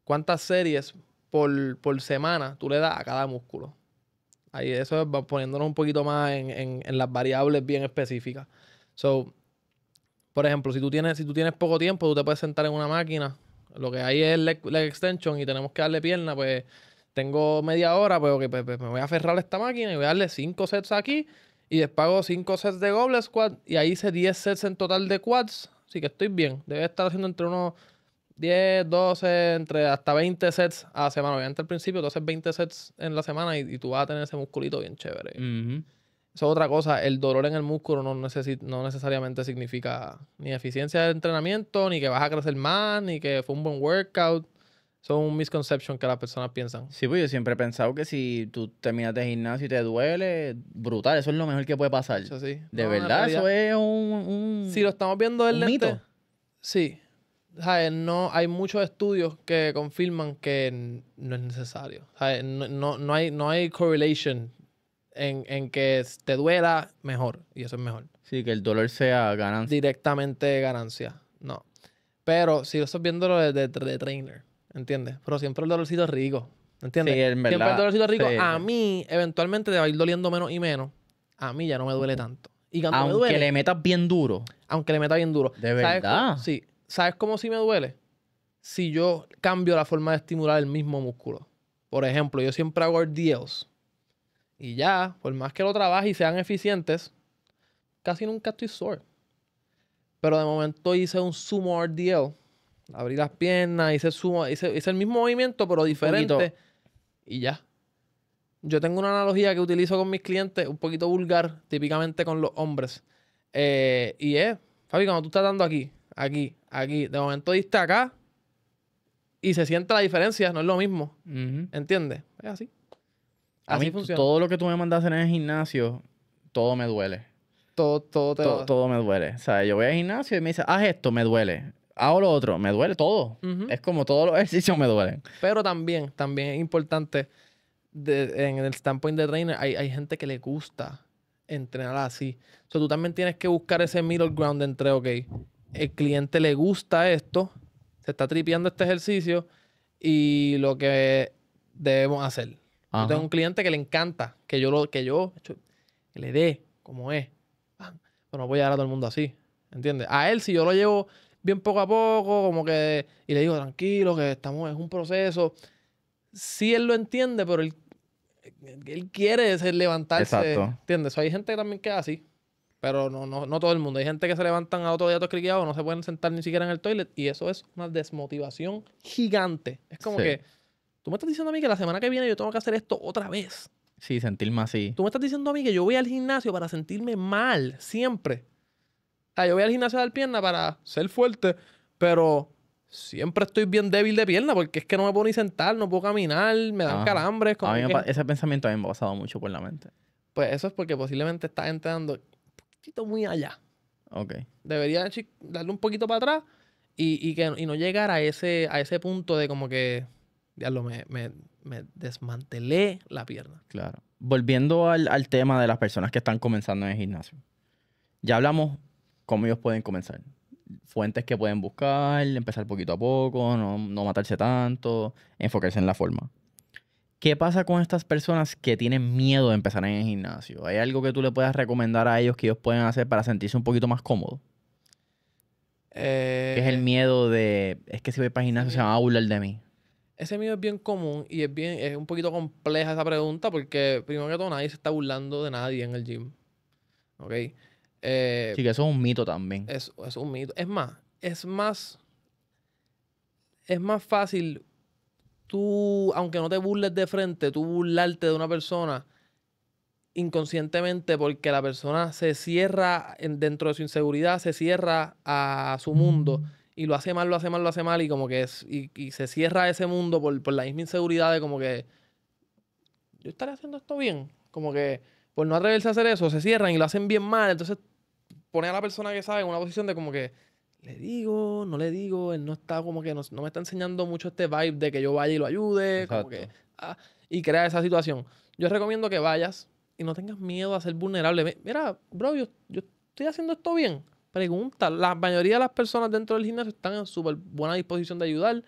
¿Cuántas series por, por, semana tú le das a cada músculo? Ahí eso es poniéndonos un poquito más en, en, en las variables bien específicas. So, por ejemplo, si tú tienes, si tú tienes poco tiempo, tú te puedes sentar en una máquina. Lo que hay es leg, extension y tenemos que darle pierna, pues tengo media hora, pues, okay, pues, pues, me voy a aferrar a esta máquina y voy a darle cinco sets aquí y despago cinco sets de goble squat y ahí hice 10 sets en total de quads. Así que estoy bien. Debe estar haciendo entre unos 10, 12, entre hasta 20 sets a la semana. Obviamente al principio tú haces 20 sets en la semana y, tú vas a tener ese musculito bien chévere. Eso es otra cosa, el dolor en el músculo no, no necesariamente significa ni eficiencia de entrenamiento, ni que vas a crecer más, ni que fue un buen workout. son es un misconception que las personas piensan. Sí, pues yo siempre he pensado que si tú terminas de gimnasio y te duele, brutal, eso es lo mejor que puede pasar. Eso sí. De verdad, eso es un, un, Si lo estamos viendo del Mito. Sí. sea, No, hay muchos estudios que confirman que no es necesario. No, no, no, hay, no hay correlation en, que te duela, mejor. Y eso es mejor. Sí, que el dolor sea ganancia. Directamente ganancia. No. Pero si lo estás viendo de, de, trainer, ¿entiendes? Pero siempre el dolorcito es rico. ¿Entiendes? siempre el dolorcito es rico. A mí, eventualmente, te va a ir doliendo menos y menos. A mí ya no me duele tanto. Y aunque le metas bien duro. Aunque le metas bien duro. De ¿sabes verdad. sí. ¿Sabes cómo si me duele? Si yo cambio la forma de estimular el mismo músculo. Por ejemplo, yo siempre hago dios y ya, por más que lo trabaje y sean eficientes, casi nunca estoy sore. Pero de momento hice un sumo RDL. Abrí las piernas, hice, sumo, hice, el mismo movimiento, pero diferente. Y ya. Yo tengo una analogía que utilizo con mis clientes, un poquito vulgar, típicamente con los hombres. Eh, y es, Fabi, cuando tú estás dando aquí, aquí, aquí, de momento diste acá y se siente la diferencia, no es lo mismo. ¿Entiendes? Es así. A mí todo lo que tú me mandas en el gimnasio, todo me duele. Todo, todo te todo, todo me duele. O sea, yo voy al gimnasio y me dice, haz esto, me duele. Hago lo otro, me duele todo. Es como todos los ejercicios me duelen. Pero también, también es importante, en el standpoint de trainer, hay, hay gente que le gusta entrenar así. O sea, tú también tienes que buscar ese middle ground entre, ok, el cliente le gusta esto, se está tripeando este ejercicio y lo que debemos hacer tengo un cliente que le encanta que yo lo, que yo le dé como es. Pero no voy a dar a todo el mundo así. ¿Entiendes? A él, si yo lo llevo bien poco a poco, como que. Y le digo, tranquilo, que estamos, es un proceso. Sí, él lo entiende, pero él, él quiere levantarse. Exacto. ¿Entiendes? hay gente que también queda así. Pero no, no, todo el mundo. Hay gente que se levantan a otro día todos no se pueden sentar ni siquiera en el toilet. Y eso es una desmotivación gigante. Es como que Tú me estás diciendo a mí que la semana que viene yo tengo que hacer esto otra vez. Sí, sentirme así. Tú me estás diciendo a mí que yo voy al gimnasio para sentirme mal, siempre. O sea, yo voy al gimnasio a dar pierna para ser fuerte, pero siempre estoy bien débil de pierna porque es que no me puedo ni sentar, no puedo caminar, me dan ah. calambres. Ese pensamiento a mí me ha pasado mucho por la mente. Pues eso es porque posiblemente estás entrando un poquito muy allá. Ok. Debería darle un poquito para atrás y, que, no llegar a ese, a ese punto de como que diablo, me, desmantelé la pierna. Claro. Volviendo al, tema de las personas que están comenzando en el gimnasio. Ya hablamos cómo ellos pueden comenzar fuentes que pueden buscar, empezar poquito a poco, no, matarse tanto, enfocarse en la forma. ¿Qué pasa con estas personas que tienen miedo de empezar en el gimnasio? ¿Hay algo que tú le puedas recomendar a ellos que ellos pueden hacer para sentirse un poquito más cómodo? que es el eh, miedo de, es que si voy para el gimnasio se van a burlar de mí. Ese miedo es bien común y es bien, es un poquito compleja esa pregunta porque, primero que todo, nadie se está burlando de nadie en el gym. ¿Ok? Eh, sí, que eso es un mito también. Es, es un mito. Es más, es más. Es más fácil tú, aunque no te burles de frente, tú burlarte de una persona inconscientemente porque la persona se cierra en, dentro de su inseguridad, se cierra a su mundo y lo hace mal, lo hace mal, lo hace mal, y como que es, y, y se cierra ese mundo por, por, la misma inseguridad de como que yo estaré haciendo esto bien. Como que por no atreverse a hacer eso, se cierran y lo hacen bien mal. Entonces pone a la persona que sabe en una posición de como que le digo, no le digo, él no está como que no, me está enseñando mucho este vibe de que yo vaya y lo ayude, como que, ah, y crea esa situación. Yo recomiendo que vayas y no tengas miedo a ser vulnerable. Mira, bro, yo, yo estoy haciendo esto bien pregunta. La mayoría de las personas dentro del gimnasio están en súper buena disposición de ayudar.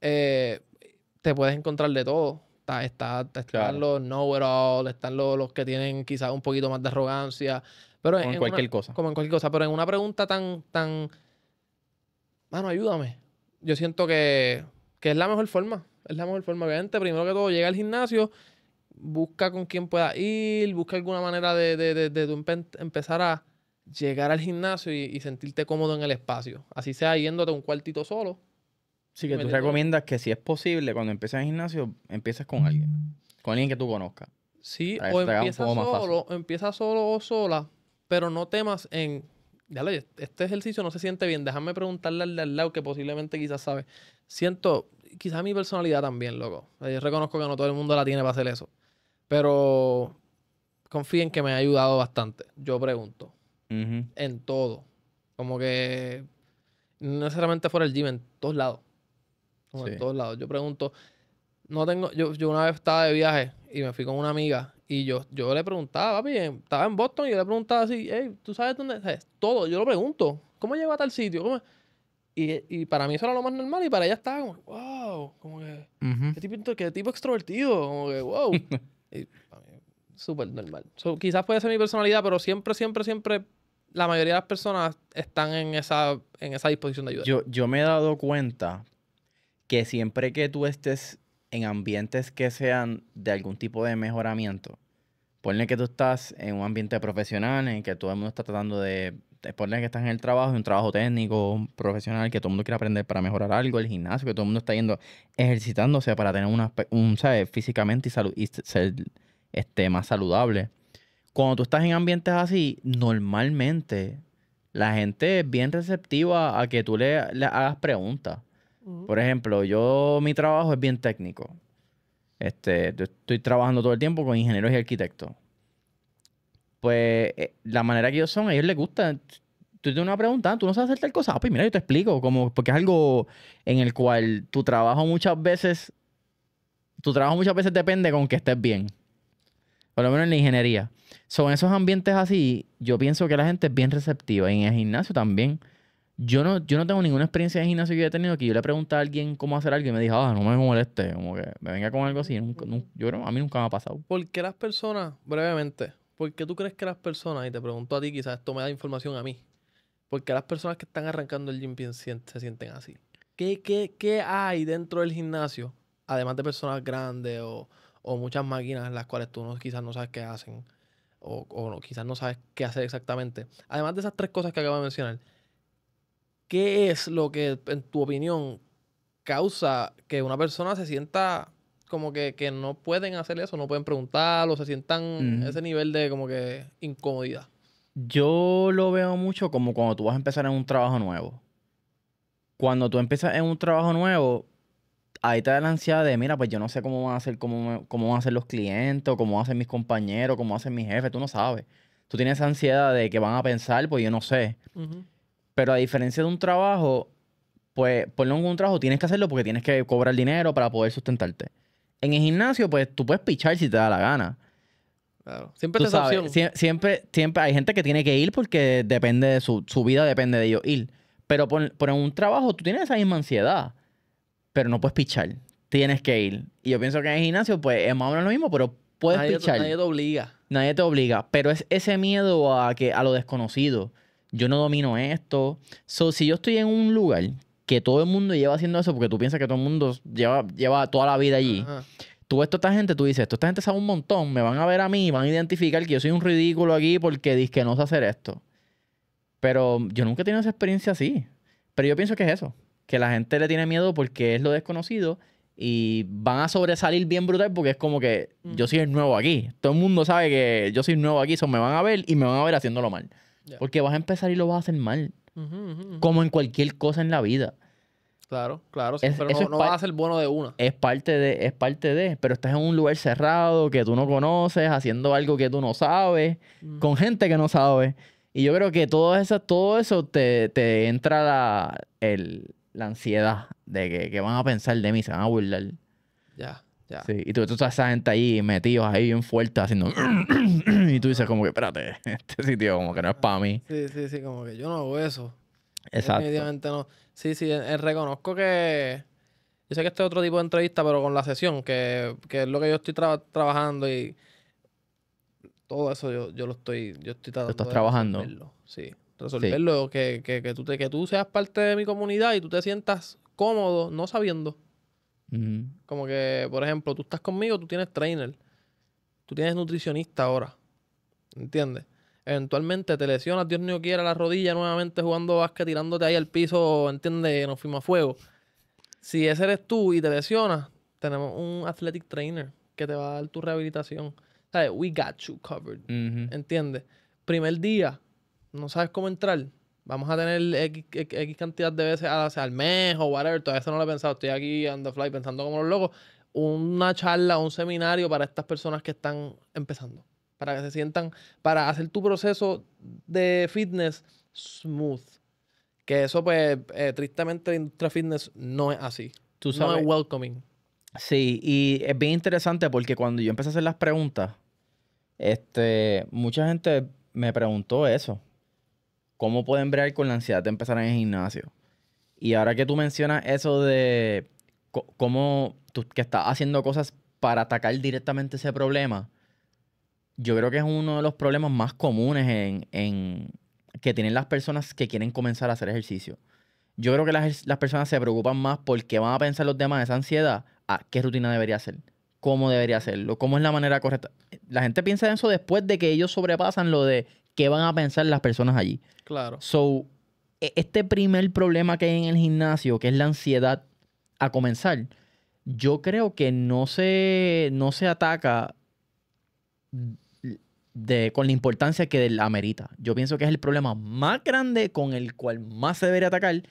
Eh, te puedes encontrar de todo. Está, está, Están los know all, están los, los, que tienen quizás un poquito más de arrogancia. Pero en, cualquier cosa. Como en cualquier cosa. Pero en una pregunta tan, tan. Mano, ayúdame. Yo siento que, que es la mejor forma. Es la mejor forma. Obviamente, primero que todo, llega al gimnasio, busca con quién pueda ir, busca alguna manera de, de, de, de empezar a, llegar al gimnasio y, sentirte cómodo en el espacio. Así sea yéndote a un cuartito solo. Sí, que tú recomiendas que si es posible, cuando empieces el gimnasio, empiezas con alguien. Con alguien que tú conozcas. Sí, o empiezas solo, empieza solo o sola, pero no temas en... Dale, este ejercicio no se siente bien. Déjame preguntarle al de al lado que posiblemente quizás sabe. Siento, quizás mi personalidad también, loco. Eh, yo reconozco que no todo el mundo la tiene para hacer eso. Pero confíen que me ha ayudado bastante. Yo pregunto en todo. Como que no necesariamente fuera el gym, en todos lados. Como en todos lados. Yo pregunto, no tengo, yo, yo, una vez estaba de viaje y me fui con una amiga y yo, yo le preguntaba, papi, estaba en Boston y yo le preguntaba así, hey, ¿tú sabes dónde? es Todo, yo lo pregunto, ¿cómo llego a tal sitio? Y, y, para mí eso era lo más normal y para ella estaba como, wow, como que, qué, tipo, tipo extrovertido, como que, wow. súper normal. quizás puede ser mi personalidad, pero siempre, siempre, siempre la mayoría de las personas están en esa, en esa disposición de ayuda. Yo, me he dado cuenta que siempre que tú estés en ambientes que sean de algún tipo de mejoramiento, ponle que tú estás en un ambiente profesional en que todo el mundo está tratando de ponle que estás en el trabajo, en un trabajo técnico, profesional, que todo el mundo quiere aprender para mejorar algo, el gimnasio, que todo el mundo está yendo ejercitándose para tener una, un, ¿sabes? Físicamente y, salud, ser este, más saludable cuando tú estás en ambientes así, normalmente la gente es bien receptiva a que tú le, hagas preguntas. Por ejemplo, yo, mi trabajo es bien técnico. Este, estoy trabajando todo el tiempo con ingenieros y arquitectos. Pues eh, la manera que ellos son, a ellos les gusta. Tú tienes una pregunta, tú no sabes hacer tal cosa. pues mira, yo te explico. Como, porque es algo en el cual tu trabajo muchas veces, tu trabajo muchas veces depende con que estés bien por lo menos en la ingeniería. Son esos ambientes así, yo pienso que la gente es bien receptiva en el gimnasio también. Yo no, yo no tengo ninguna experiencia de gimnasio que yo he tenido que yo le pregunté a alguien cómo hacer algo y me dijo, ah, no me moleste, como que me venga con algo así. yo a mí nunca me ha pasado. ¿Por qué las personas, brevemente, por qué tú crees que las personas, y te pregunto a ti, quizás esto me da información a mí, por qué las personas que están arrancando el gym se sienten así? ¿Qué, qué, qué hay dentro del gimnasio, además de personas grandes o o muchas máquinas las cuales tú no, quizás no sabes qué hacen o, quizás no sabes qué hacer exactamente. Además de esas tres cosas que acabo de mencionar, ¿qué es lo que, en tu opinión, causa que una persona se sienta como que, no pueden hacer eso, no pueden preguntar o se sientan ese nivel de como que incomodidad? Yo lo veo mucho como cuando tú vas a empezar en un trabajo nuevo. Cuando tú empiezas en un trabajo nuevo, ahí te da la ansiedad de, mira, pues yo no sé cómo van a ser cómo, cómo van a hacer los clientes, cómo van a ser mis compañeros, cómo van a ser mis jefes, tú no sabes. Tú tienes esa ansiedad de que van a pensar, pues yo no sé. Pero a diferencia de un trabajo, pues por un trabajo tienes que hacerlo porque tienes que cobrar dinero para poder sustentarte. En el gimnasio, pues tú puedes pichar si te da la gana. Siempre te siempre, siempre hay gente que tiene que ir porque depende de su, vida, depende de ellos ir. Pero por un trabajo tú tienes esa misma ansiedad pero no puedes pichar. Tienes que ir. Y yo pienso que en el gimnasio, pues es más o menos lo mismo, pero puedes pichar. nadie te obliga. Nadie te obliga. Pero es ese miedo a, que, a lo desconocido. Yo no domino esto. si yo estoy en un lugar que todo el mundo lleva haciendo eso, porque tú piensas que todo el mundo lleva, lleva toda la vida allí. Tú ves toda esta gente, tú dices, esto esta gente sabe un montón, me van a ver a mí, van a identificar que yo soy un ridículo aquí porque dice que no sé hacer esto. Pero yo nunca he tenido esa experiencia así. Pero yo pienso que es eso que la gente le tiene miedo porque es lo desconocido y van a sobresalir bien brutal porque es como que mm. yo soy el nuevo aquí. Todo el mundo sabe que yo soy nuevo aquí, eso me van a ver y me van a ver haciéndolo mal. Porque vas a empezar y lo vas a hacer mal. Como en cualquier cosa en la vida. Claro, claro, pero no, vas a ser bueno de una. Es parte de, es parte de, pero estás en un lugar cerrado que tú no conoces, haciendo algo que tú no sabes, mm. con gente que no sabe. Y yo creo que todo eso, todo eso te, te entra la, el, la ansiedad de que, van a pensar de mí, se van a burlar. Ya, ya. Sí, y tú, tú estás esa gente ahí metidos ahí bien fuerte haciendo... y tú dices como que, espérate, este sitio como que no es para mí. Sí, sí, sí, como que yo no hago eso. Exacto. no. Sí, sí, eh, eh, reconozco que... Yo sé que este es otro tipo de entrevista, pero con la sesión, que, es lo que yo estoy trabajando y todo eso yo, lo estoy, yo estoy tratando. de trabajando. Sí. Resolverlo, que, tú que tú seas parte de mi comunidad y tú te sientas cómodo no sabiendo. Como que, por ejemplo, tú estás conmigo, tú tienes trainer, tú tienes nutricionista ahora. ¿Entiendes? Eventualmente te lesionas, Dios no quiera, la rodilla nuevamente jugando básquet, tirándote ahí al piso, ¿entiendes? Nos fuimos a fuego. Si ese eres tú y te lesionas, tenemos un athletic trainer que te va a dar tu rehabilitación. ¿Sabes? We got you covered. ¿Entiendes? Primer día, no sabes cómo entrar, vamos a tener X, cantidad de veces al, mes o whatever, todavía eso no lo he pensado, estoy aquí on the fly pensando como los locos, una charla, un seminario para estas personas que están empezando, para que se sientan, para hacer tu proceso de fitness smooth. Que eso, pues, eh, tristemente, la industria fitness no es así. Tú sabes. No es welcoming. Sí, y es bien interesante porque cuando yo empecé a hacer las preguntas, este, mucha gente me preguntó eso cómo pueden bregar con la ansiedad de empezar en el gimnasio. Y ahora que tú mencionas eso de cómo tú que estás haciendo cosas para atacar directamente ese problema, yo creo que es uno de los problemas más comunes en, que tienen las personas que quieren comenzar a hacer ejercicio. Yo creo que las, personas se preocupan más porque van a pensar los demás de esa ansiedad a qué rutina debería hacer, cómo debería hacerlo, cómo es la manera correcta. La gente piensa en eso después de que ellos sobrepasan lo de qué van a pensar las personas allí. Claro. So, e, este primer problema que hay en el gimnasio, que es la ansiedad a comenzar, yo creo que no se, no se ataca de, con la importancia que la amerita. Yo pienso que es el problema más grande con el cual más se debería atacar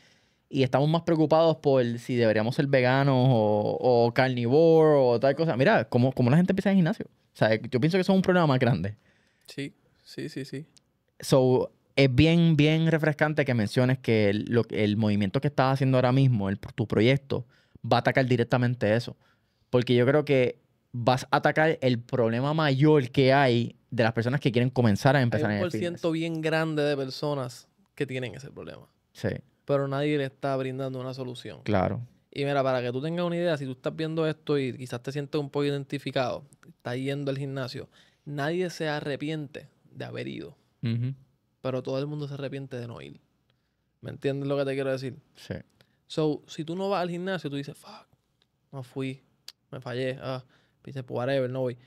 y estamos más preocupados por si deberíamos ser veganos o, carnivores o tal cosa. Mira, como cómo la gente empieza en el gimnasio. O sea, yo pienso que eso es un problema más grande. Sí, sí, sí, sí. So, es bien, bien refrescante que menciones que el, movimiento que estás haciendo ahora mismo, el, tu proyecto, va a atacar directamente eso. Porque yo creo que vas a atacar el problema mayor que hay de las personas que quieren comenzar a empezar hay un por bien grande de personas que tienen ese problema. Sí. Pero nadie le está brindando una solución. Claro. Y mira, para que tú tengas una idea, si tú estás viendo esto y quizás te sientes un poco identificado, estás yendo al gimnasio, nadie se arrepiente de haber ido. Pero todo el mundo se arrepiente de no ir. ¿Me entiendes lo que te quiero decir? Sí. So, si tú no vas al gimnasio, tú dices, fuck, no fui, me fallé, ah, dices, pues, whatever, no voy.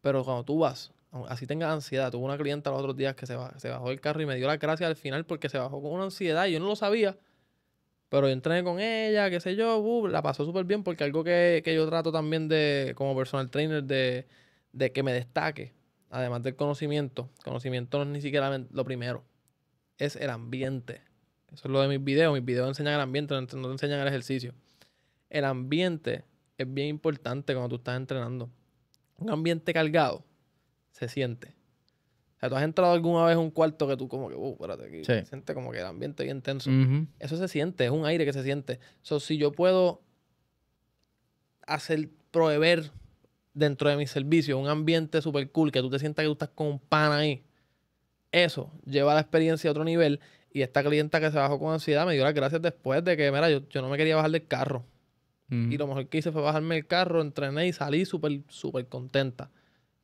Pero cuando tú vas, así tengas ansiedad, tuve una clienta los otros días que se, bajó, se bajó del carro y me dio la gracia al final porque se bajó con una ansiedad y yo no lo sabía. Pero yo entrené con ella, qué sé yo, la pasó súper bien porque algo que, yo trato también de como personal trainer de, de que me destaque además del conocimiento, conocimiento no es ni siquiera lo primero, es el ambiente. Eso es lo de mis videos. Mis videos enseñan el ambiente, no te enseñan el ejercicio. El ambiente es bien importante cuando tú estás entrenando. Un ambiente cargado se siente. O sea, tú has entrado alguna vez a un cuarto que tú como que, uh, espérate aquí. Se siente como que el ambiente bien tenso. Eso se siente, es un aire que se siente. Eso si yo puedo hacer, proveer dentro de mi servicio, un ambiente súper cool, que tú te sientas que tú estás con un pan ahí. Eso lleva la experiencia a otro nivel. Y esta clienta que se bajó con ansiedad me dio las gracias después de que, mira, yo, yo no me quería bajar del carro. Mm. Y lo mejor que hice fue bajarme el carro, entrené y salí súper, súper contenta.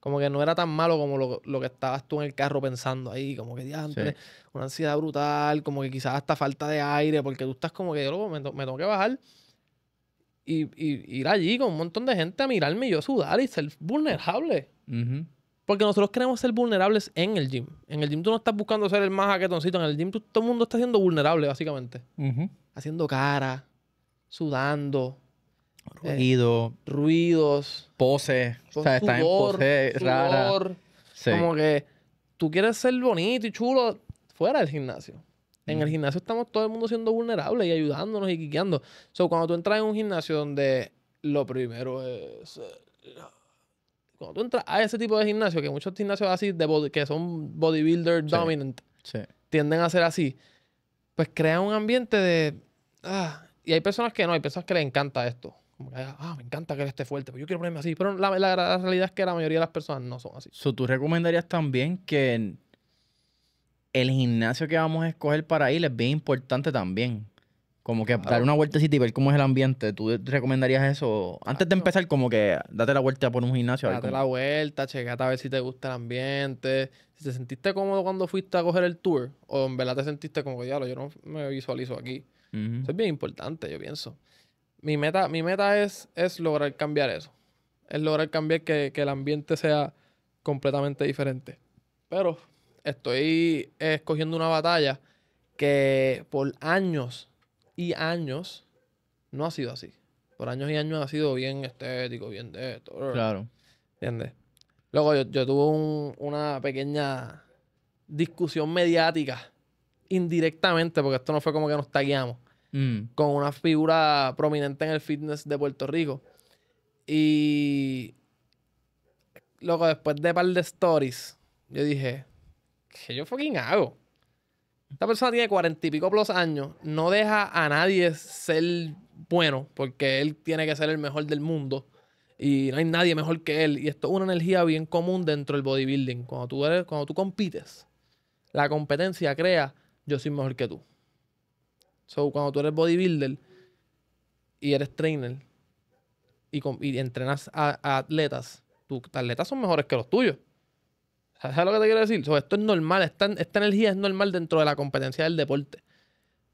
Como que no era tan malo como lo, que estabas tú en el carro pensando ahí, como que ya antes, una ansiedad brutal, como que quizás hasta falta de aire, porque tú estás como que yo me, me tengo que bajar y, ir allí con un montón de gente a mirarme y yo sudar y ser vulnerable. Porque nosotros queremos ser vulnerables en el gym. En el gym tú no estás buscando ser el más jaquetoncito. En el gym todo el mundo está siendo vulnerable, básicamente. Haciendo cara, sudando. Eh, ruidos. Poses. O sea, Como que tú quieres ser bonito y chulo fuera del gimnasio. En el gimnasio estamos todo el mundo siendo vulnerables y ayudándonos y guiando. So, cuando tú entras en un gimnasio donde lo primero es. Eh, cuando tú entras a ese tipo de gimnasio, que muchos gimnasios así de que son bodybuilder dominant, tienden a ser así, pues crea un ambiente de. Ah, y hay personas que no, hay personas que le encanta esto. Como que, ah, me encanta que él esté fuerte, pero pues yo quiero ponerme así. Pero la, la, realidad es que la mayoría de las personas no son así. So, ¿Tú recomendarías también que el gimnasio que vamos a escoger para ir es bien importante también. Como que dar una vueltecita y ver cómo es el ambiente. ¿Tú recomendarías eso? Antes de empezar, como que date la vuelta por un gimnasio. Date la vuelta, checate a ver si te gusta el ambiente. Si te sentiste cómodo cuando fuiste a coger el tour. O en verdad te sentiste como que, diablo, yo no me visualizo aquí. Eso es bien importante, yo pienso. Mi meta, mi meta es, es lograr cambiar eso. Es lograr cambiar que, que el ambiente sea completamente diferente. Pero estoy eh, escogiendo una batalla que por años y años no ha sido así. Por años y años ha sido bien estético, bien de esto. Claro. ¿Entiendes? Luego yo, tuve una pequeña discusión mediática, indirectamente, porque esto no fue como que nos tagueamos, mm. con una figura prominente en el fitness de Puerto Rico. Y luego después de un par de stories, yo dije, ¿qué yo fucking hago? Esta persona tiene cuarenta y pico plus años, no deja a nadie ser bueno, porque él tiene que ser el mejor del mundo y no hay nadie mejor que él. Y esto es una energía bien común dentro del bodybuilding. Cuando tú, eres, cuando tú compites, la competencia crea yo soy mejor que tú. So, cuando tú eres bodybuilder y eres trainer y, y entrenas a atletas, tus atletas son mejores que los tuyos. ¿Sabes lo que te quiero decir? esto es normal, esta, energía es normal dentro de la competencia del deporte.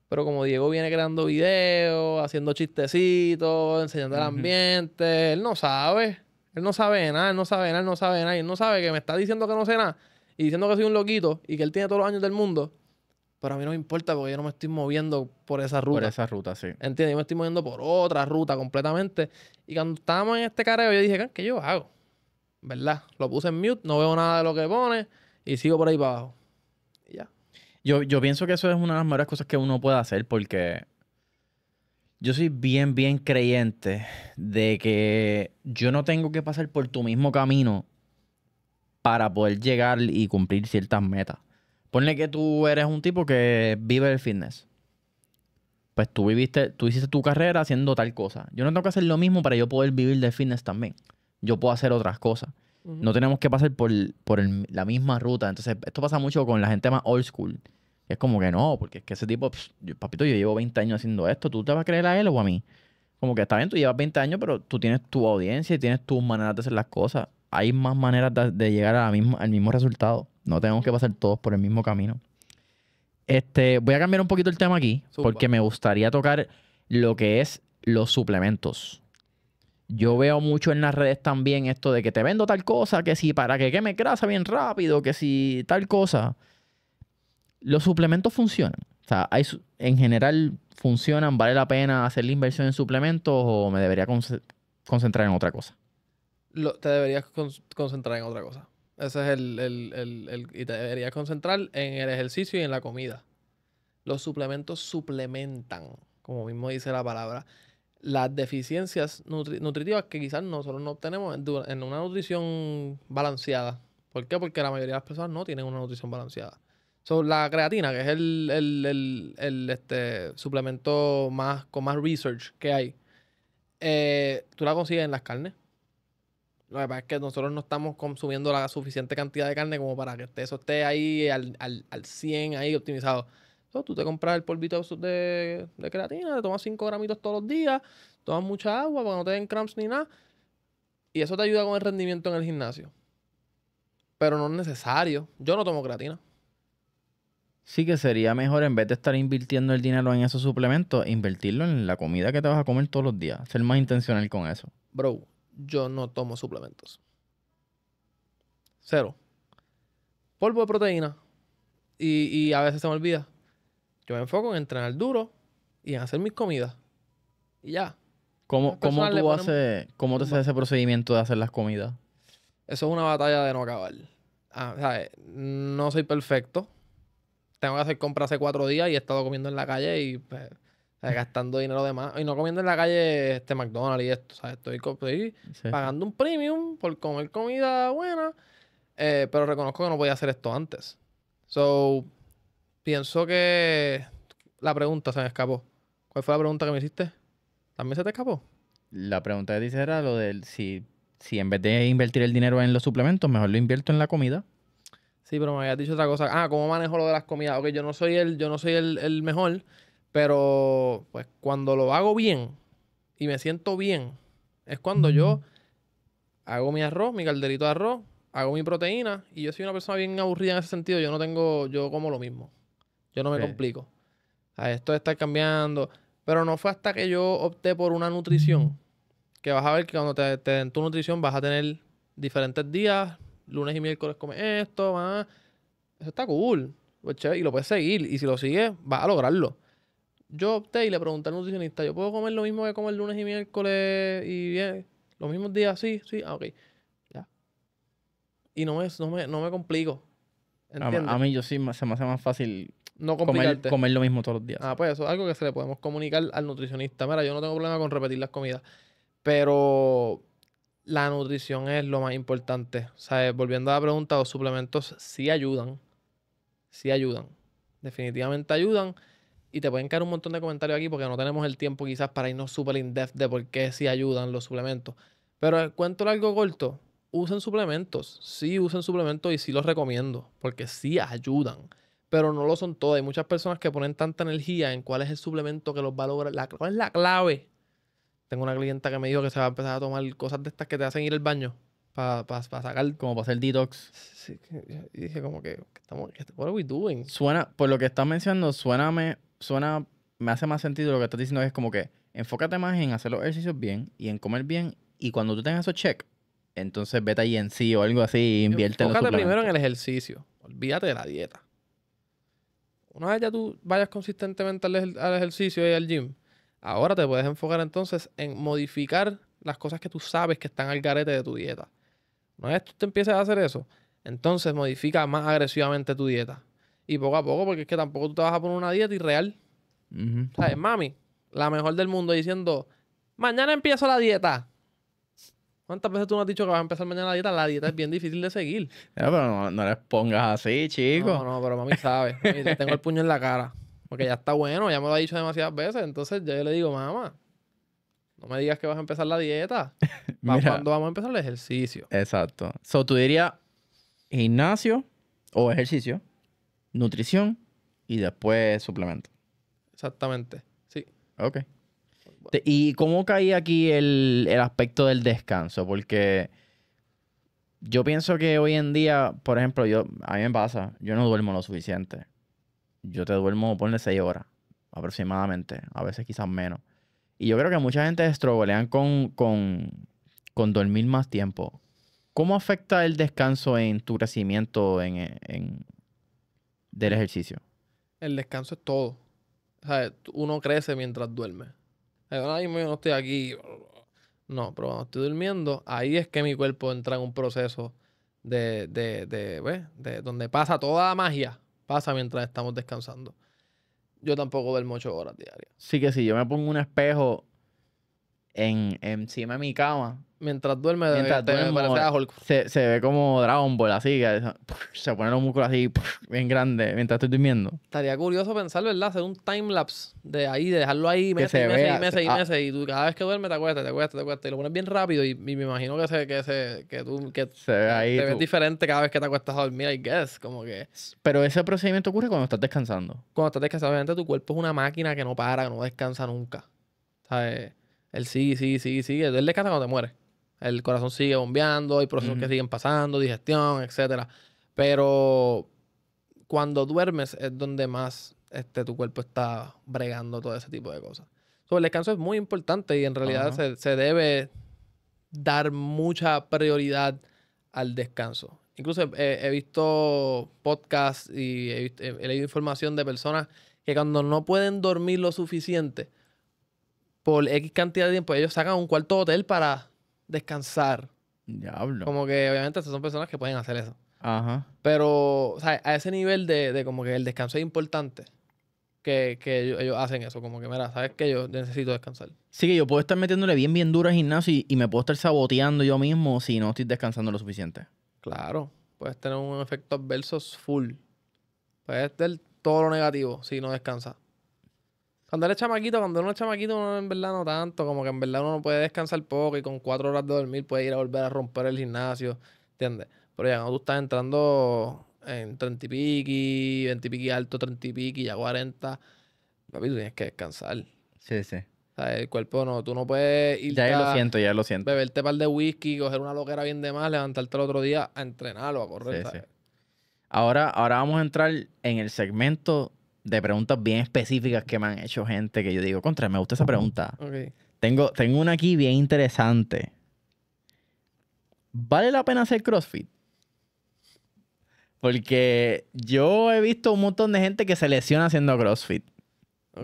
Pero como Diego viene creando videos, haciendo chistecitos, enseñando el ambiente, él no sabe. Él no sabe nada, él no sabe nada, él no sabe nada. Y no sabe que me está diciendo que no sé nada y diciendo que soy un loquito y que él tiene todos los años del mundo. Pero a mí no me importa porque yo no me estoy moviendo por esa ruta. Por esa ruta, sí. Entiendo, Yo me estoy moviendo por otra ruta completamente. Y cuando estábamos en este careo, yo dije, ¿qué yo hago? ¿verdad? Lo puse en mute, no veo nada de lo que pone y sigo por ahí abajo. Y ya. Yo, pienso que eso es una de las mejores cosas que uno puede hacer porque yo soy bien, bien creyente de que yo no tengo que pasar por tu mismo camino para poder llegar y cumplir ciertas metas. Ponle que tú eres un tipo que vive el fitness. Pues tú viviste, tú hiciste tu carrera haciendo tal cosa. Yo no tengo que hacer lo mismo para yo poder vivir del fitness también yo puedo hacer otras cosas. No tenemos que pasar por, la misma ruta. Entonces, esto pasa mucho con la gente más old school. Es como que no, porque es que ese tipo, papito, yo llevo 20 años haciendo esto, ¿tú te vas a creer a él o a mí? Como que está bien, tú llevas 20 años, pero tú tienes tu audiencia y tienes tus maneras de hacer las cosas. Hay más maneras de, llegar a la al mismo resultado. No tenemos que pasar todos por el mismo camino. Este, voy a cambiar un poquito el tema aquí, porque me gustaría tocar lo que es los suplementos. Yo veo mucho en las redes también esto de que te vendo tal cosa, que si para que queme grasa bien rápido, que si tal cosa. Los suplementos funcionan. O sea, en general funcionan, vale la pena hacer la inversión en suplementos o me debería concentrar en otra cosa. te deberías concentrar en otra cosa. Ese es el, el, Y te deberías concentrar en el ejercicio y en la comida. Los suplementos suplementan, como mismo dice la palabra las deficiencias nutritivas que quizás nosotros no obtenemos en, una nutrición balanceada. ¿Por qué? Porque la mayoría de las personas no tienen una nutrición balanceada. So, la creatina, que es el, este, suplemento más, con más research que hay, eh, tú la consigues en las carnes. Lo que pasa es que nosotros no estamos consumiendo la suficiente cantidad de carne como para que eso esté ahí al, 100, ahí optimizado. Pues, tú te compras el polvito de, creatina, te tomas 5 gramitos todos los días, tomas mucha agua para no te den cramps ni nada. Y eso te ayuda con el rendimiento en el gimnasio. Pero no es necesario. Yo no tomo creatina. Sí que sería mejor en vez de estar invirtiendo el dinero en esos suplementos, invertirlo en la comida que te vas a comer todos los días. Ser más intencional con eso. Bro, yo no tomo suplementos. Cero. Polvo de proteína. y a veces se me olvida. Yo me enfoco en entrenar duro y en hacer mis comidas. Y ya. ¿Cómo, ¿cómo tú haces, cómo te haces ese procedimiento de hacer las comidas? Eso es una batalla de no acabar. Ah, sea, No soy perfecto. Tengo que hacer compras hace cuatro días y he estado comiendo en la calle y pues, gastando dinero de más. Y no comiendo en la calle este McDonald's y esto. Estoy, pagando un premium por comer comida buena. Eh, pero reconozco que no podía hacer esto antes. So, pienso que la pregunta se me escapó. ¿Cuál fue la pregunta que me hiciste? ¿También se te escapó? La pregunta que te era lo del si, si en vez de invertir el dinero en los suplementos, mejor lo invierto en la comida. Sí, pero me habías dicho otra cosa. Ah, ¿cómo manejo lo de las comidas? Ok, yo no soy el, yo no soy el mejor, pero pues cuando lo hago bien y me siento bien, es cuando yo hago mi arroz, mi calderito de arroz, hago mi proteína y yo soy una persona bien aburrida en ese sentido. Yo no tengo, yo como lo mismo. Yo no me complico. A esto de estar cambiando. Pero no fue hasta que yo opté por una nutrición. Que vas a ver que cuando te, den tu nutrición vas a tener diferentes días. Lunes y miércoles comes esto, Eso está cool. Pues, y lo puedes seguir. Y si lo sigues, vas a lograrlo. Yo opté y le pregunté al nutricionista, ¿yo puedo comer lo mismo que comer lunes y miércoles y bien? Los mismos días, sí, sí, ah, ok. Ya. Y no me, no me, no complico. A, a, mí yo sí se me hace más fácil no complicarte. Comer, lo mismo todos los días. Ah, pues eso es algo que se le podemos comunicar al nutricionista. Mira, yo no tengo problema con repetir las comidas, pero la nutrición es lo más importante. O eh, volviendo a la pregunta, los suplementos sí ayudan. Sí ayudan. Definitivamente ayudan. Y te pueden caer un montón de comentarios aquí porque no tenemos el tiempo quizás para irnos super in-depth de por qué sí ayudan los suplementos. Pero cuento algo corto, usen suplementos. Sí, usen suplementos y sí los recomiendo porque sí ayudan pero no lo son todas. Hay muchas personas que ponen tanta energía en cuál es el suplemento que los va a lograr, cuál es la clave. Tengo una clienta que me dijo que se va a empezar a tomar cosas de estas que te hacen ir al baño para sacar. Como para hacer detox. Sí, y dije como que, ¿qué estamos, what are we doing? Suena, por lo que estás mencionando, suena, me, suena, me hace más sentido lo que estás diciendo es como que enfócate más en hacer los ejercicios bien y en comer bien y cuando tú tengas esos check, entonces vete en sí o algo así, invierte en primero en el ejercicio, olvídate de la dieta una vez ya tú vayas consistentemente al, ejercicio y al gym, ahora te puedes enfocar entonces en modificar las cosas que tú sabes que están al garete de tu dieta. Una vez tú te empieces a hacer eso, entonces modifica más agresivamente tu dieta. Y poco a poco, porque es que tampoco tú te vas a poner una dieta irreal. ¿Sabes? Mami, la mejor del mundo diciendo, mañana empiezo la dieta. ¿Cuántas veces tú no has dicho que vas a empezar mañana la dieta? La dieta es bien difícil de seguir. No, pero no, les pongas así, chico. No, no, pero mami sabe. Y tengo el puño en la cara. Porque ya está bueno, ya me lo ha dicho demasiadas veces. Entonces yo le digo, mamá, no me digas que vas a empezar la dieta. ¿Cuándo vamos a empezar el ejercicio? Exacto. So, tú dirías gimnasio o ejercicio, nutrición y después suplemento. Exactamente, sí. Ok. ¿Y cómo cae aquí el, aspecto del descanso? Porque yo pienso que hoy en día, por ejemplo, yo, a mí me pasa, yo no duermo lo suficiente. Yo te duermo, ponle seis horas aproximadamente, a veces quizás menos. Y yo creo que mucha gente estrogolean con, con, dormir más tiempo. ¿Cómo afecta el descanso en tu crecimiento del ejercicio? El descanso es todo. uno crece mientras duerme. Ahora mismo no estoy aquí. No, pero cuando estoy durmiendo, ahí es que mi cuerpo entra en un proceso de, de, donde pasa toda la magia. Pasa mientras estamos descansando. Yo tampoco duermo ocho horas diarias. Sí que si yo me pongo un espejo en, encima de mi cama, Mientras duerme, Se, se, ve como Dragon Ball, así, que se ponen los músculos así, bien grande, mientras estoy durmiendo. Estaría curioso pensar, ¿verdad? Hacer un timelapse de ahí, de dejarlo ahí meses y meses, y meses, y ah. meses y tú cada vez que duermes te acuestas, te acuestas, te acuestas, y lo pones bien rápido, y, me imagino que, se, que, se, que tú que se ve te ves diferente cada vez que te acuestas a dormir, I guess, como que... Pero ese procedimiento ocurre cuando estás descansando. Cuando estás descansando, obviamente tu cuerpo es una máquina que no para, que no descansa nunca, ¿sabes? Él sí sí sí el él descansa cuando te mueres. El corazón sigue bombeando, hay procesos que siguen pasando, digestión, etc. Pero cuando duermes es donde más este, tu cuerpo está bregando todo ese tipo de cosas. el descanso es muy importante y en realidad se, debe dar mucha prioridad al descanso. Incluso eh, he, visto podcasts y he, leído información de personas que cuando no pueden dormir lo suficiente por X cantidad de tiempo, ellos sacan un cuarto hotel para descansar. Diablo. Como que obviamente son personas que pueden hacer eso. Ajá. Pero, a ese nivel de, como que el descanso es importante. Que, ellos, hacen eso, como que, mira, sabes que yo necesito descansar. Sí, que yo puedo estar metiéndole bien, bien duro al gimnasio y, y me puedo estar saboteando yo mismo si no estoy descansando lo suficiente. Claro, puedes tener un efecto adverso full. Puedes tener todo lo negativo si no descansas. Cuando eres chamaquito, cuando uno chamaquito, en verdad no tanto. Como que en verdad uno puede descansar poco y con cuatro horas de dormir puede ir a volver a romper el gimnasio. ¿Entiendes? Pero ya cuando tú estás entrando en 30 y piqui, 20 alto, 30 y piqui, ya 40, papi, tú tienes que descansar. Sí, sí. O el cuerpo no, tú no puedes ir. Ya, lo siento, ya lo siento. Beberte par de whisky, coger una loquera bien de más, levantarte el otro día a entrenarlo, a correr. Sí, Sí. Ahora, ahora vamos a entrar en el segmento de preguntas bien específicas que me han hecho gente que yo digo, contra, me gusta esa pregunta. Tengo, tengo una aquí bien interesante. ¿Vale la pena hacer CrossFit? Porque yo he visto un montón de gente que se lesiona haciendo CrossFit.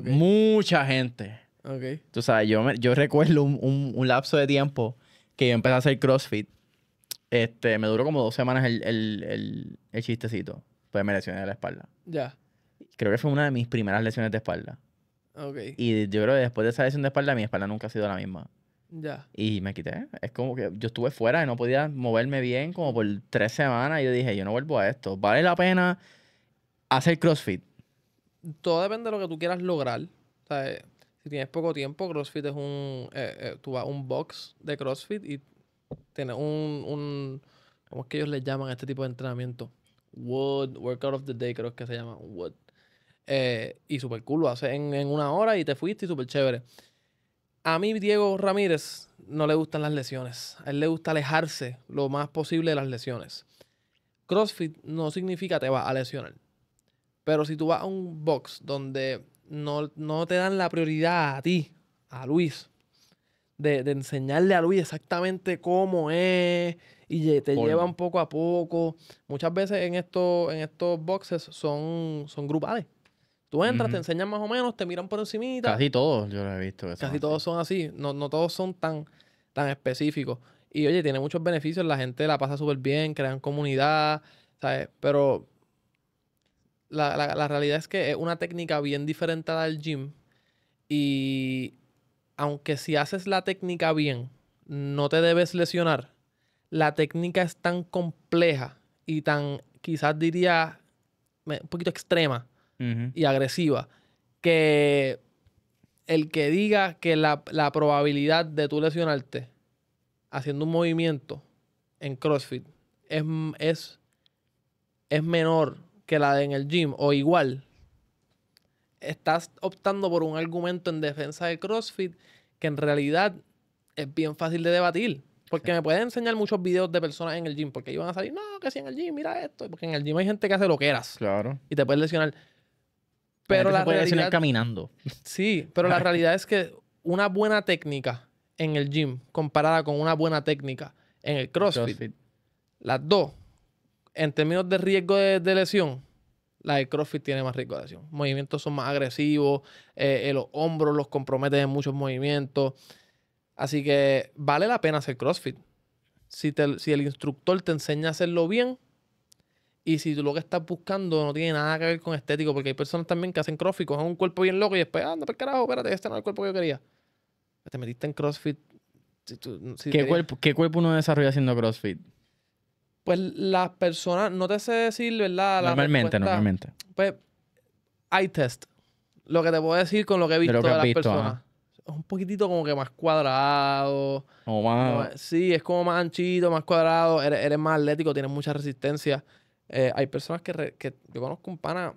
Mucha gente. Tú sabes, yo, yo recuerdo un, lapso de tiempo que yo empecé a hacer CrossFit. Este, me duró como dos semanas el, el, el, el chistecito. Pues me lesioné la espalda. Ya creo que fue una de mis primeras lesiones de espalda. Y yo creo que después de esa lesión de espalda, mi espalda nunca ha sido la misma. Ya. Y me quité. Es como que yo estuve fuera y no podía moverme bien como por tres semanas. Y yo dije, yo no vuelvo a esto. Vale la pena hacer CrossFit. Todo depende de lo que tú quieras lograr. Eh, si tienes poco tiempo, CrossFit es un. Eh, eh, tú vas a un box de CrossFit y tienes un, un. ¿Cómo es que ellos le llaman a este tipo de entrenamiento? Wood, Workout of the Day, creo que se llama. Wood. Eh, y súper cool, lo hace en, en, una hora y te fuiste y súper chévere. A mí, Diego Ramírez, no le gustan las lesiones. A él le gusta alejarse lo más posible de las lesiones. CrossFit no significa te vas a lesionar. Pero si tú vas a un box donde no, te dan la prioridad a ti, a Luis, de, enseñarle a Luis exactamente cómo es y te lleva un poco a poco. Muchas veces en, estos en estos boxes son, son grupales. Tú entras, te enseñan más o menos, te miran por encimita. Casi todos, yo lo he visto. Casi todos son así. No, todos son tan, tan específicos. Y oye, tiene muchos beneficios, la gente la pasa súper bien, crean comunidad, ¿sabes? Pero la, la, realidad es que es una técnica bien diferente a la del gym. Y aunque si haces la técnica bien, no te debes lesionar, la técnica es tan compleja y tan, quizás diría, un poquito extrema, y agresiva. Que el que diga que la, probabilidad de tú lesionarte haciendo un movimiento en CrossFit es, es, menor que la de en el gym o igual, estás optando por un argumento en defensa de CrossFit que en realidad es bien fácil de debatir. Porque me pueden enseñar muchos videos de personas en el gym, porque iban a salir, no, que si en el gym, mira esto. Porque en el gym hay gente que hace lo que eras. Claro. Y te puedes lesionar. Pero la realidad, caminando. Sí, pero la realidad es que una buena técnica en el gym comparada con una buena técnica en el CrossFit, las dos, en términos de riesgo de, lesión, la de CrossFit tiene más riesgo de lesión. Movimientos son más agresivos, eh, eh, los hombros los comprometen en muchos movimientos. Así que vale la pena hacer CrossFit. Si, si el instructor te enseña a hacerlo bien, y si tú lo que estás buscando no tiene nada que ver con estético, porque hay personas también que hacen crossfit, cogen un cuerpo bien loco y después, anda, ah, por carajo, espérate, este no es el cuerpo que yo quería. Pues te metiste en crossfit. Mm, ¿Qué, cuerpo, ¿Qué cuerpo uno desarrolla haciendo crossfit? Pues las personas, no te sé decir, ¿verdad? La normalmente, normalmente. Pues, hay test. Lo que te puedo decir con lo que he visto de, las personas. un poquitito como que más cuadrado. Oh, más... sí, es como más anchito, más cuadrado. Eres, eres, más atlético, tienes mucha resistencia. Eh, hay personas que, yo conozco un pana,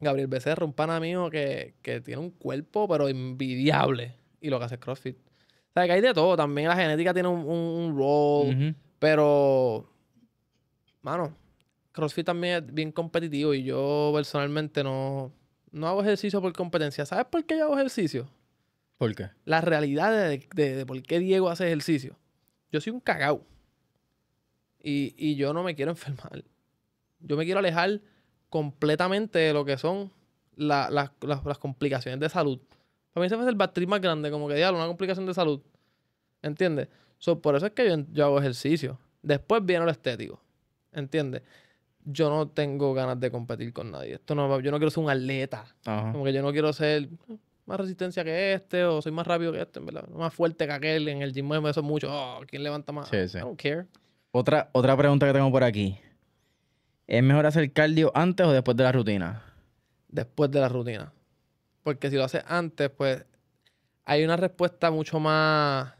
Gabriel Becerra, un pana mío que, tiene un cuerpo pero envidiable y lo que hace CrossFit. O sea, que hay de todo. También la genética tiene un, un, rol, pero, mano, CrossFit también es bien competitivo y yo personalmente no, no hago ejercicio por competencia. ¿Sabes por qué yo hago ejercicio? ¿Por qué? La realidad de, por qué Diego hace ejercicio. Yo soy un cagao. Y, y yo no me quiero enfermar. Yo me quiero alejar completamente de lo que son las, complicaciones de salud. Para mí ese hace el batriz más grande, como que diablo, una complicación de salud. ¿Entiendes? por eso es que yo, hago ejercicio. Después viene lo estético. ¿Entiendes? Yo no tengo ganas de competir con nadie. Esto no, yo no quiero ser un atleta. Como que yo no quiero ser más resistencia que este o soy más rápido que este, ¿verdad? Más fuerte que aquel en el gym. eso es mucho. Oh, ¿Quién levanta más? Sí, don't care. Otra, otra pregunta que tengo por aquí. ¿Es mejor hacer cardio antes o después de la rutina? Después de la rutina. Porque si lo haces antes, pues hay una respuesta mucho más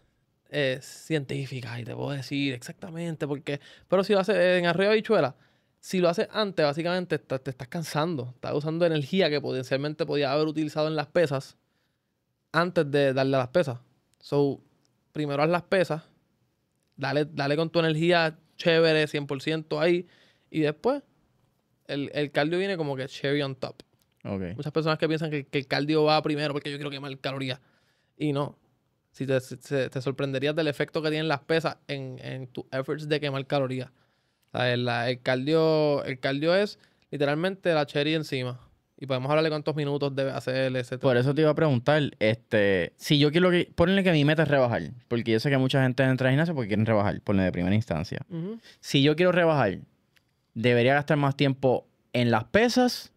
eh, científica y te puedo decir exactamente porque Pero si lo haces en arroyo de Bichuela, si lo haces antes, básicamente te, estás cansando. Estás usando energía que potencialmente podías haber utilizado en las pesas antes de darle a las pesas. So, primero haz las pesas, dale, dale con tu energía chévere, 100% ahí y después, el, el cardio viene como que cherry on top. Muchas personas que piensan que, que, el cardio va primero porque yo quiero quemar calorías. Y no. Si te, te, sorprenderías del efecto que tienen las pesas en, en tus efforts de quemar calorías. el, cardio, el es literalmente la cherry encima. Y podemos hablarle cuántos minutos debe hacer, etc. Por eso te iba a preguntar, este, si yo quiero que, ponle que mi meta es rebajar, porque yo sé que mucha gente entra al gimnasio porque quieren rebajar, ponle de primera instancia. Si yo quiero rebajar, debería gastar más tiempo en las pesas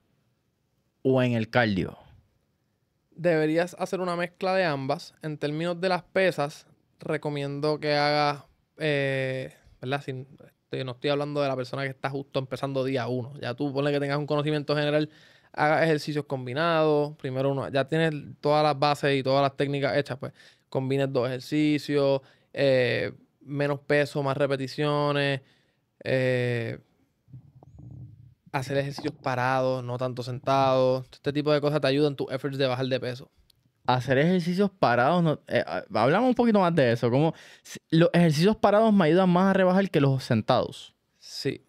o en el cardio? Deberías hacer una mezcla de ambas. En términos de las pesas, recomiendo que hagas, eh, ¿verdad? Este, no estoy hablando de la persona que está justo empezando día uno. Ya tú ponle que tengas un conocimiento general, Haga ejercicios combinados. Primero uno, ya tienes todas las bases y todas las técnicas hechas, pues combines dos ejercicios, eh, menos peso, más repeticiones. Eh, hacer ejercicios parados, no tanto sentados. Este tipo de cosas te ayudan tus efforts de bajar de peso. Hacer ejercicios parados, no, eh, ah, hablamos un poquito más de eso. Como los ejercicios parados me ayudan más a rebajar que los sentados. Sí.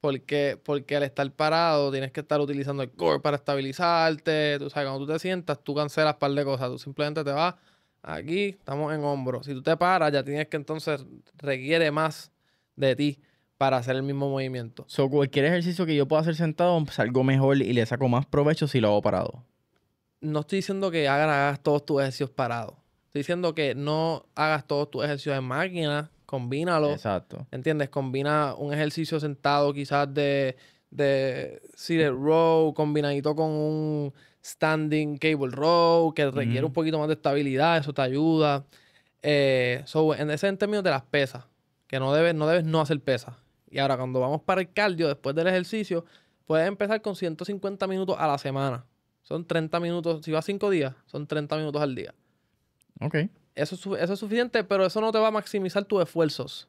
Porque, porque al estar parado tienes que estar utilizando el core para estabilizarte. Tú sabes, cuando tú te sientas, tú cancelas un par de cosas. Tú simplemente te vas aquí, estamos en hombro. Si tú te paras, ya tienes que entonces requiere más de ti para hacer el mismo movimiento. So, cualquier ejercicio que yo pueda hacer sentado, pues, salgo mejor y le saco más provecho si lo hago parado. No estoy diciendo que hagas todos tus ejercicios parados. Estoy diciendo que no hagas todos tus ejercicios en máquina, combínalo. Exacto. ¿Entiendes? Combina un ejercicio sentado quizás de, de seated row combinadito con un standing cable row que requiere un poquito más de estabilidad, eso te ayuda. Eh, so, en ese términos de las pesas, que no debes no, debes no hacer pesas. Y ahora cuando vamos para el cardio después del ejercicio, puedes empezar con 150 minutos a la semana. Son 30 minutos, si vas 5 días, son 30 minutos al día. Ok. Eso es, suficiente, pero eso no te va a maximizar tus esfuerzos.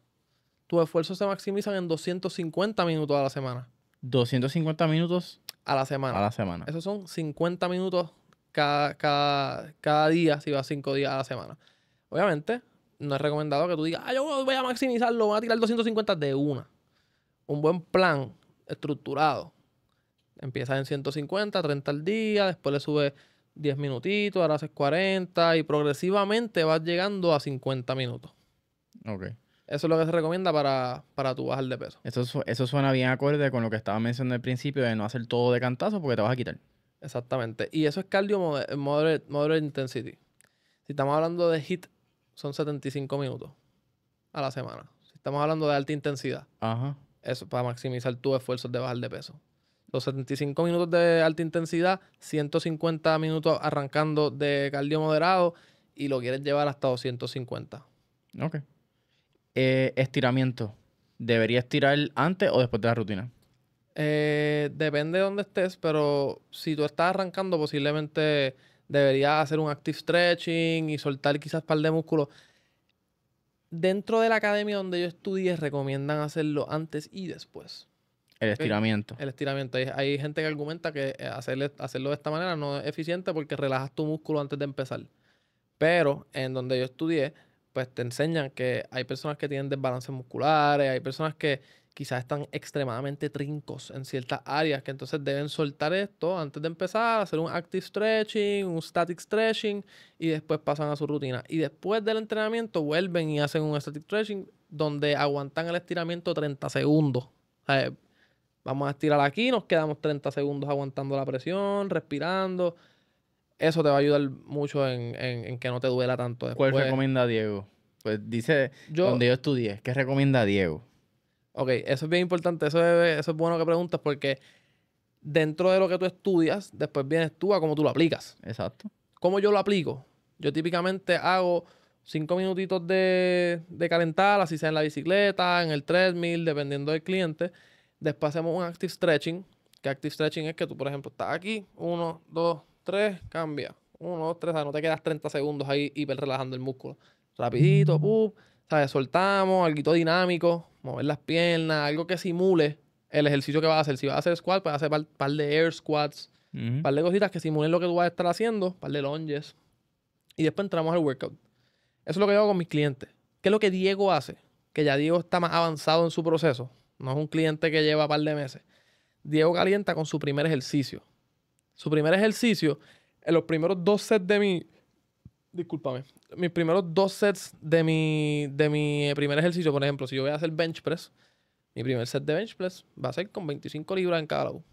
Tus esfuerzos se maximizan en 250 minutos a la semana. 250 minutos a la semana. A la semana. Esos son 50 minutos cada, cada día, si vas 5 días a la semana. Obviamente, no es recomendado que tú digas, ah, yo voy a maximizarlo, voy a tirar 250 de una un buen plan estructurado. Empiezas en 150, 30 al día, después le sube 10 minutitos, ahora haces 40 y progresivamente vas llegando a 50 minutos. Ok. Eso es lo que se recomienda para, tu bajar de peso. Eso, eso suena bien acorde con lo que estaba mencionando al principio de no hacer todo de cantazo porque te vas a quitar. Exactamente. Y eso es cardio moderate, moderate intensity. Si estamos hablando de HIT, son 75 minutos a la semana. Si estamos hablando de alta intensidad, Ajá. Eso, para maximizar tus esfuerzos de bajar de peso. Los 75 minutos de alta intensidad, 150 minutos arrancando de cardio moderado y lo quieres llevar hasta 250. Ok. Eh, estiramiento. ¿Debería estirar antes o después de la rutina? Eh, depende de dónde estés, pero si tú estás arrancando, posiblemente deberías hacer un active stretching y soltar quizás un par de músculos dentro de la academia donde yo estudié recomiendan hacerlo antes y después. El estiramiento. El estiramiento. Hay, gente que argumenta que eh, hacerlo de esta manera no es eficiente porque relajas tu músculo antes de empezar. Pero en donde yo estudié, pues te enseñan que hay personas que tienen desbalances musculares, hay personas que quizás están extremadamente trincos en ciertas áreas, que entonces deben soltar esto antes de empezar, hacer un active stretching, un static stretching, y después pasan a su rutina. Y después del entrenamiento vuelven y hacen un static stretching donde aguantan el estiramiento 30 segundos. vamos a estirar aquí, nos quedamos 30 segundos aguantando la presión, respirando. Eso te va a ayudar mucho en, que no te duela tanto después. ¿Cuál recomienda Diego? Pues dice, donde yo estudié, ¿qué recomienda Diego? Ok, eso es bien importante, eso es, eso es bueno que preguntas porque dentro de lo que tú estudias, después vienes tú a cómo tú lo aplicas. Exacto. ¿Cómo yo lo aplico? Yo típicamente hago cinco minutitos de, de calentar, así sea en la bicicleta, en el treadmill, dependiendo del cliente. Después hacemos un active stretching, que active stretching es que tú, por ejemplo, estás aquí, uno, dos, tres, cambia. Uno, dos, tres, no te quedas 30 segundos ahí hiper relajando el músculo. Rapidito, pum. ¿sabes? Soltamos, algo dinámico, mover las piernas, algo que simule el ejercicio que vas a hacer. Si vas a hacer squat, a pues hacer un par, de air squats, un par de cositas que simulen lo que tú vas a estar haciendo, un par de lunges. Y después entramos al workout. Eso es lo que hago con mis clientes. ¿Qué es lo que Diego hace? Que ya Diego está más avanzado en su proceso. No es un cliente que lleva un par de meses. Diego calienta con su primer ejercicio. Su primer ejercicio, en los primeros dos sets de mi, discúlpame, mis primeros dos sets de mi, de mi primer ejercicio, por ejemplo, si yo voy a hacer bench press, mi primer set de bench press va a ser con 25 libras en cada lado.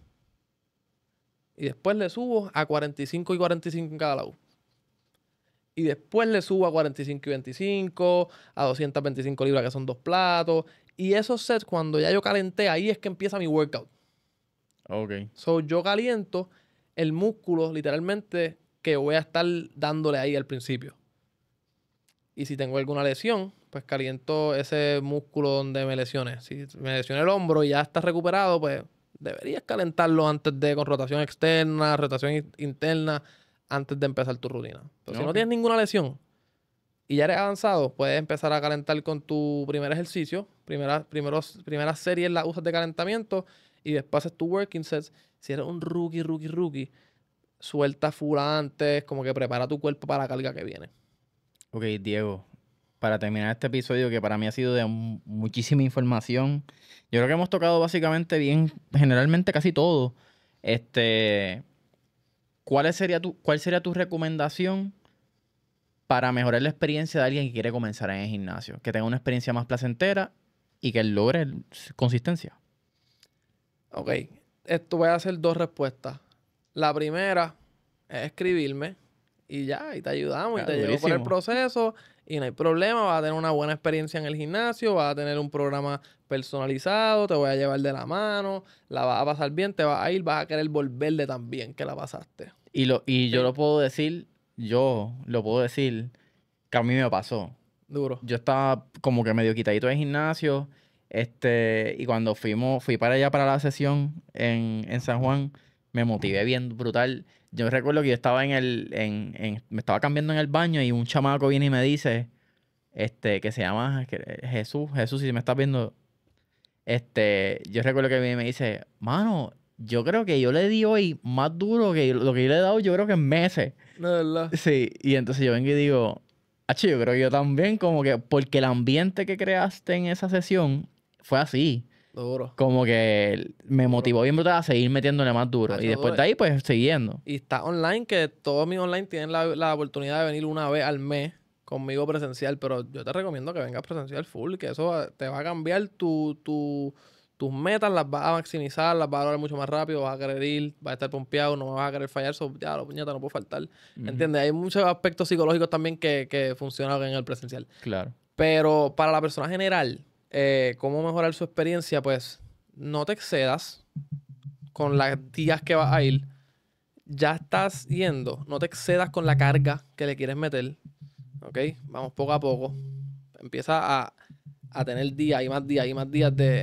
Y después le subo a 45 y 45 en cada lado. Y después le subo a 45 y 25, a 225 libras que son dos platos. Y esos sets, cuando ya yo calenté, ahí es que empieza mi workout. Ok. So, yo caliento el músculo literalmente que voy a estar dándole ahí al principio. Y si tengo alguna lesión, pues caliento ese músculo donde me lesione. Si me lesioné el hombro y ya está recuperado, pues deberías calentarlo antes de con rotación externa, rotación interna, antes de empezar tu rutina. Pero si no tienes ninguna lesión y ya eres avanzado, puedes empezar a calentar con tu primer ejercicio, primera, primeros, primera serie en usas de calentamiento y después haces tu working sets. Si eres un rookie, rookie, rookie, suelta full antes, como que prepara tu cuerpo para la carga que viene. Ok, Diego, para terminar este episodio que para mí ha sido de muchísima información, yo creo que hemos tocado básicamente bien, generalmente casi todo. Este, ¿cuál sería tu, cuál sería tu recomendación para mejorar la experiencia de alguien que quiere comenzar en el gimnasio? Que tenga una experiencia más placentera y que logre consistencia. Ok, esto voy a hacer dos respuestas. La primera es escribirme y ya, y te ayudamos y ah, te llevo por el proceso y no hay problema, vas a tener una buena experiencia en el gimnasio, vas a tener un programa personalizado, te voy a llevar de la mano, la vas a pasar bien, te vas a ir, vas a querer volver de tan que la pasaste. Y, lo, y yo lo puedo decir, yo lo puedo decir, que a mí me pasó. Duro. Yo estaba como que medio quitadito de gimnasio, este, y cuando fuimos, fui para allá para la sesión en, en San Juan, me motivé bien brutal. Yo recuerdo que yo estaba en el, en, en, me estaba cambiando en el baño y un chamaco viene y me dice, este, que se llama Jesús, Jesús, si me estás viendo, este, yo recuerdo que me dice, mano, yo creo que yo le di hoy más duro que lo que yo le he dado, yo creo que en meses. De verdad. Sí, y entonces yo vengo y digo, achi, yo creo que yo también, como que, porque el ambiente que creaste en esa sesión fue así. Duro. Como que me motivó bien brutal a seguir metiéndole más duro. Ah, y después de ahí, pues, siguiendo. Y está online, que todos mis online tienen la, oportunidad de venir una vez al mes conmigo presencial, pero yo te recomiendo que vengas presencial full, que eso te va a cambiar tu, tus metas, las vas a maximizar, las vas a lograr mucho más rápido, vas a querer ir, vas a estar pompeado, no vas a querer fallar, Eso, ya, lo puñeta, no puedo faltar. ¿Entiendes? Hay muchos aspectos psicológicos también que, que funcionan en el presencial. Claro. Pero para la persona general, eh, cómo mejorar su experiencia, pues no te excedas con las días que vas a ir. Ya estás yendo, no te excedas con la carga que le quieres meter. ¿Ok? Vamos poco a poco. Empieza a, a tener días y más días y más días de,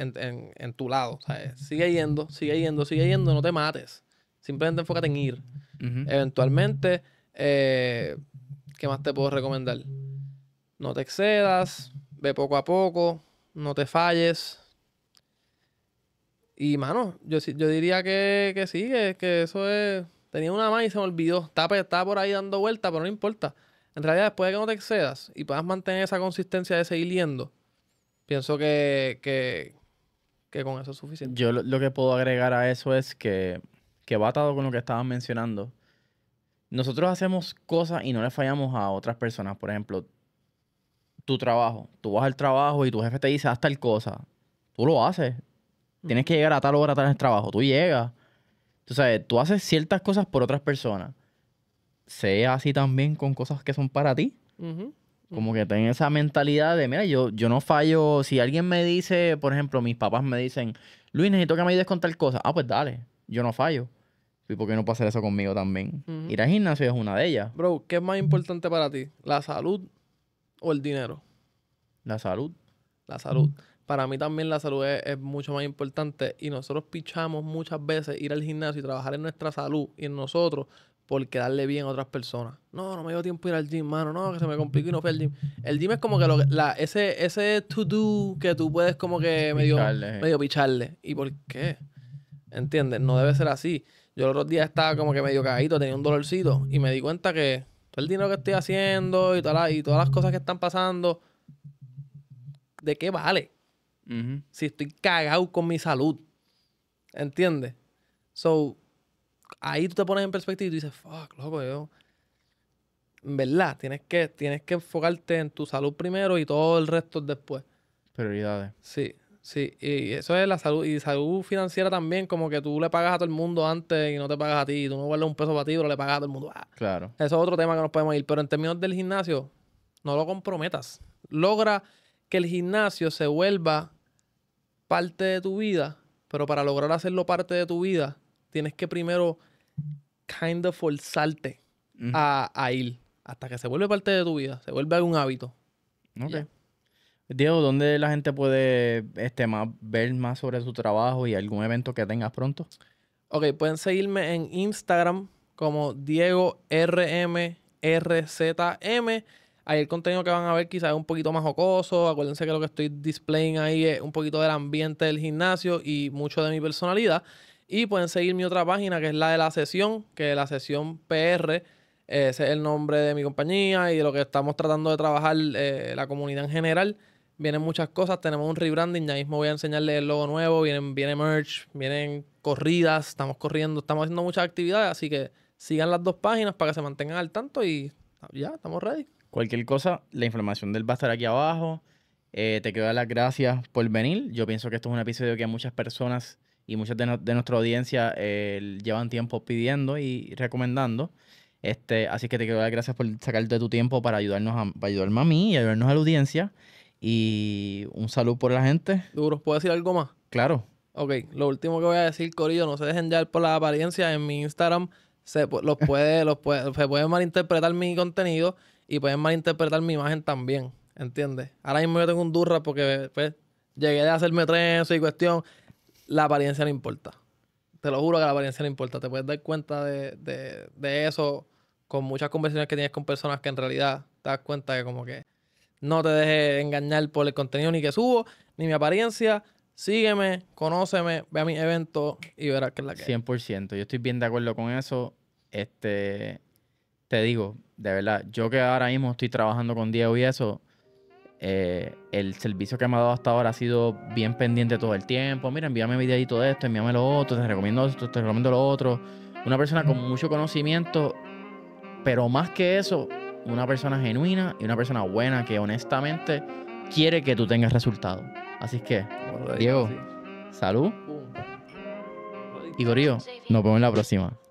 en, tu lado. Sigue yendo, sigue yendo, sigue yendo, no te mates. Simplemente enfócate en ir. Eventualmente, eh, ¿qué más te puedo recomendar? No te excedas, ve poco a poco, no te falles. Y, mano, yo, yo diría que, sí, que, eso es... Tenía una mano y se me olvidó. Estaba, pues, estaba por ahí dando vuelta, pero no importa. En realidad, después de que no te excedas y puedas mantener esa consistencia de seguir liendo, pienso que, con eso es suficiente. Yo lo, lo, que puedo agregar a eso es que, que va atado con lo que estabas mencionando. Nosotros hacemos cosas y no le fallamos a otras personas. Por ejemplo, tu trabajo. Tú vas al trabajo y tu jefe te dice haz tal cosa. Tú lo haces. Mm. Tienes que llegar a tal hora, a tal trabajo. Tú llegas. Tú tú haces ciertas cosas por otras personas. Sea así también con cosas que son para ti. Como que ten esa mentalidad de, mira, yo, yo no fallo. Si alguien me dice, por ejemplo, mis papás me dicen, Luis, necesito que me ayudes con tal cosa. Ah, pues dale, yo no fallo. ¿Y por qué no pasar eso conmigo también? Ir al gimnasio es una de ellas. Bro, ¿qué es más importante para ti? ¿La salud o el dinero? La salud. La salud. Para mí también la salud es, mucho más importante y nosotros pichamos muchas veces ir al gimnasio y trabajar en nuestra salud y en nosotros por quedarle bien a otras personas. No, no me dio tiempo ir al gym, mano. No, que se me complicó y no fui al gym. El gym es como que, la, ese, ese to-do que tú puedes como que medio eh. medio picharle. ¿Y por qué? ¿Entiendes? No debe ser así. Yo el otro día estaba como que medio cagadito, tenía un dolorcito y me di cuenta que todo el dinero que estoy haciendo y, y todas las cosas que están pasando, ¿de qué vale? Si estoy cagado con mi salud. ¿Entiendes? So, ahí tú te pones en perspectiva y tú dices, fuck, loco, yo. En verdad, tienes que, tienes que enfocarte en tu salud primero y todo el resto después. Prioridades. Sí, Sí, y eso es la salud. Y salud financiera también, como que tú le pagas a todo el mundo antes y no te pagas a ti. Y Tú no guardas un peso para ti, pero le pagas a todo el mundo. Ah, claro. Eso es otro tema que nos podemos ir. Pero en términos del gimnasio, no lo comprometas. Logra que el gimnasio se vuelva parte de tu vida, pero para lograr hacerlo parte de tu vida, tienes que primero kind of forzarte a, ir hasta que se vuelve parte de tu vida, se vuelve un hábito. Ok. Diego, ¿dónde la gente puede este, más, ver más sobre su trabajo y algún evento que tengas pronto? Ok, pueden seguirme en Instagram como Diego RMRZM. Ahí el contenido que van a ver quizás es un poquito más jocoso. Acuérdense que lo que estoy displaying ahí es un poquito del ambiente del gimnasio y mucho de mi personalidad. Y pueden seguir mi otra página que es la de la sesión, que es la sesión PR. Ese es el nombre de mi compañía y de lo que estamos tratando de trabajar eh, la comunidad en general vienen muchas cosas. Tenemos un rebranding, ya mismo voy a enseñarles el logo nuevo, vienen, viene merch, vienen corridas, estamos corriendo, estamos haciendo muchas actividades, así que sigan las dos páginas para que se mantengan al tanto y ya, estamos ready. Cualquier cosa, la información del va a estar aquí abajo. Eh, te quiero dar las gracias por venir. Yo pienso que esto es un episodio que muchas personas y muchas de, nuestra audiencia eh, llevan tiempo pidiendo y recomendando. Este, así que te quiero dar gracias por sacarte tu tiempo para ayudarnos a, para ayudarme a mí y ayudarnos a la audiencia. Y un saludo por la gente. Duros, ¿puedo decir algo más? Claro. Ok, lo último que voy a decir, Corillo, no se dejen llevar por la apariencia. En mi Instagram se, los puede, los pueden malinterpretar mi contenido y pueden malinterpretar mi imagen también. ¿Entiendes? Ahora mismo yo tengo un durra porque pues, llegué a hacerme trenzo y cuestión. La apariencia no importa. Te lo juro que la apariencia no importa. Te puedes dar cuenta de, de eso con muchas conversaciones que tienes con personas que en realidad te das cuenta que como que no te dejes engañar por el contenido ni que subo, ni mi apariencia. Sígueme, conóceme, ve a mi evento... y verás que es la que 100%. Yo estoy bien de acuerdo con eso. Este, te digo, de verdad, yo que ahora mismo estoy trabajando con Diego y eso, eh, el servicio que me ha dado hasta ahora ha sido bien pendiente todo el tiempo. Mira, envíame videito de esto, envíame lo otro, te recomiendo esto, te recomiendo lo otro. Una persona con mucho conocimiento, pero más que eso, una persona genuina y una persona buena que honestamente quiere que tú tengas resultados. Así que, Diego, salud. Y nos vemos en la próxima.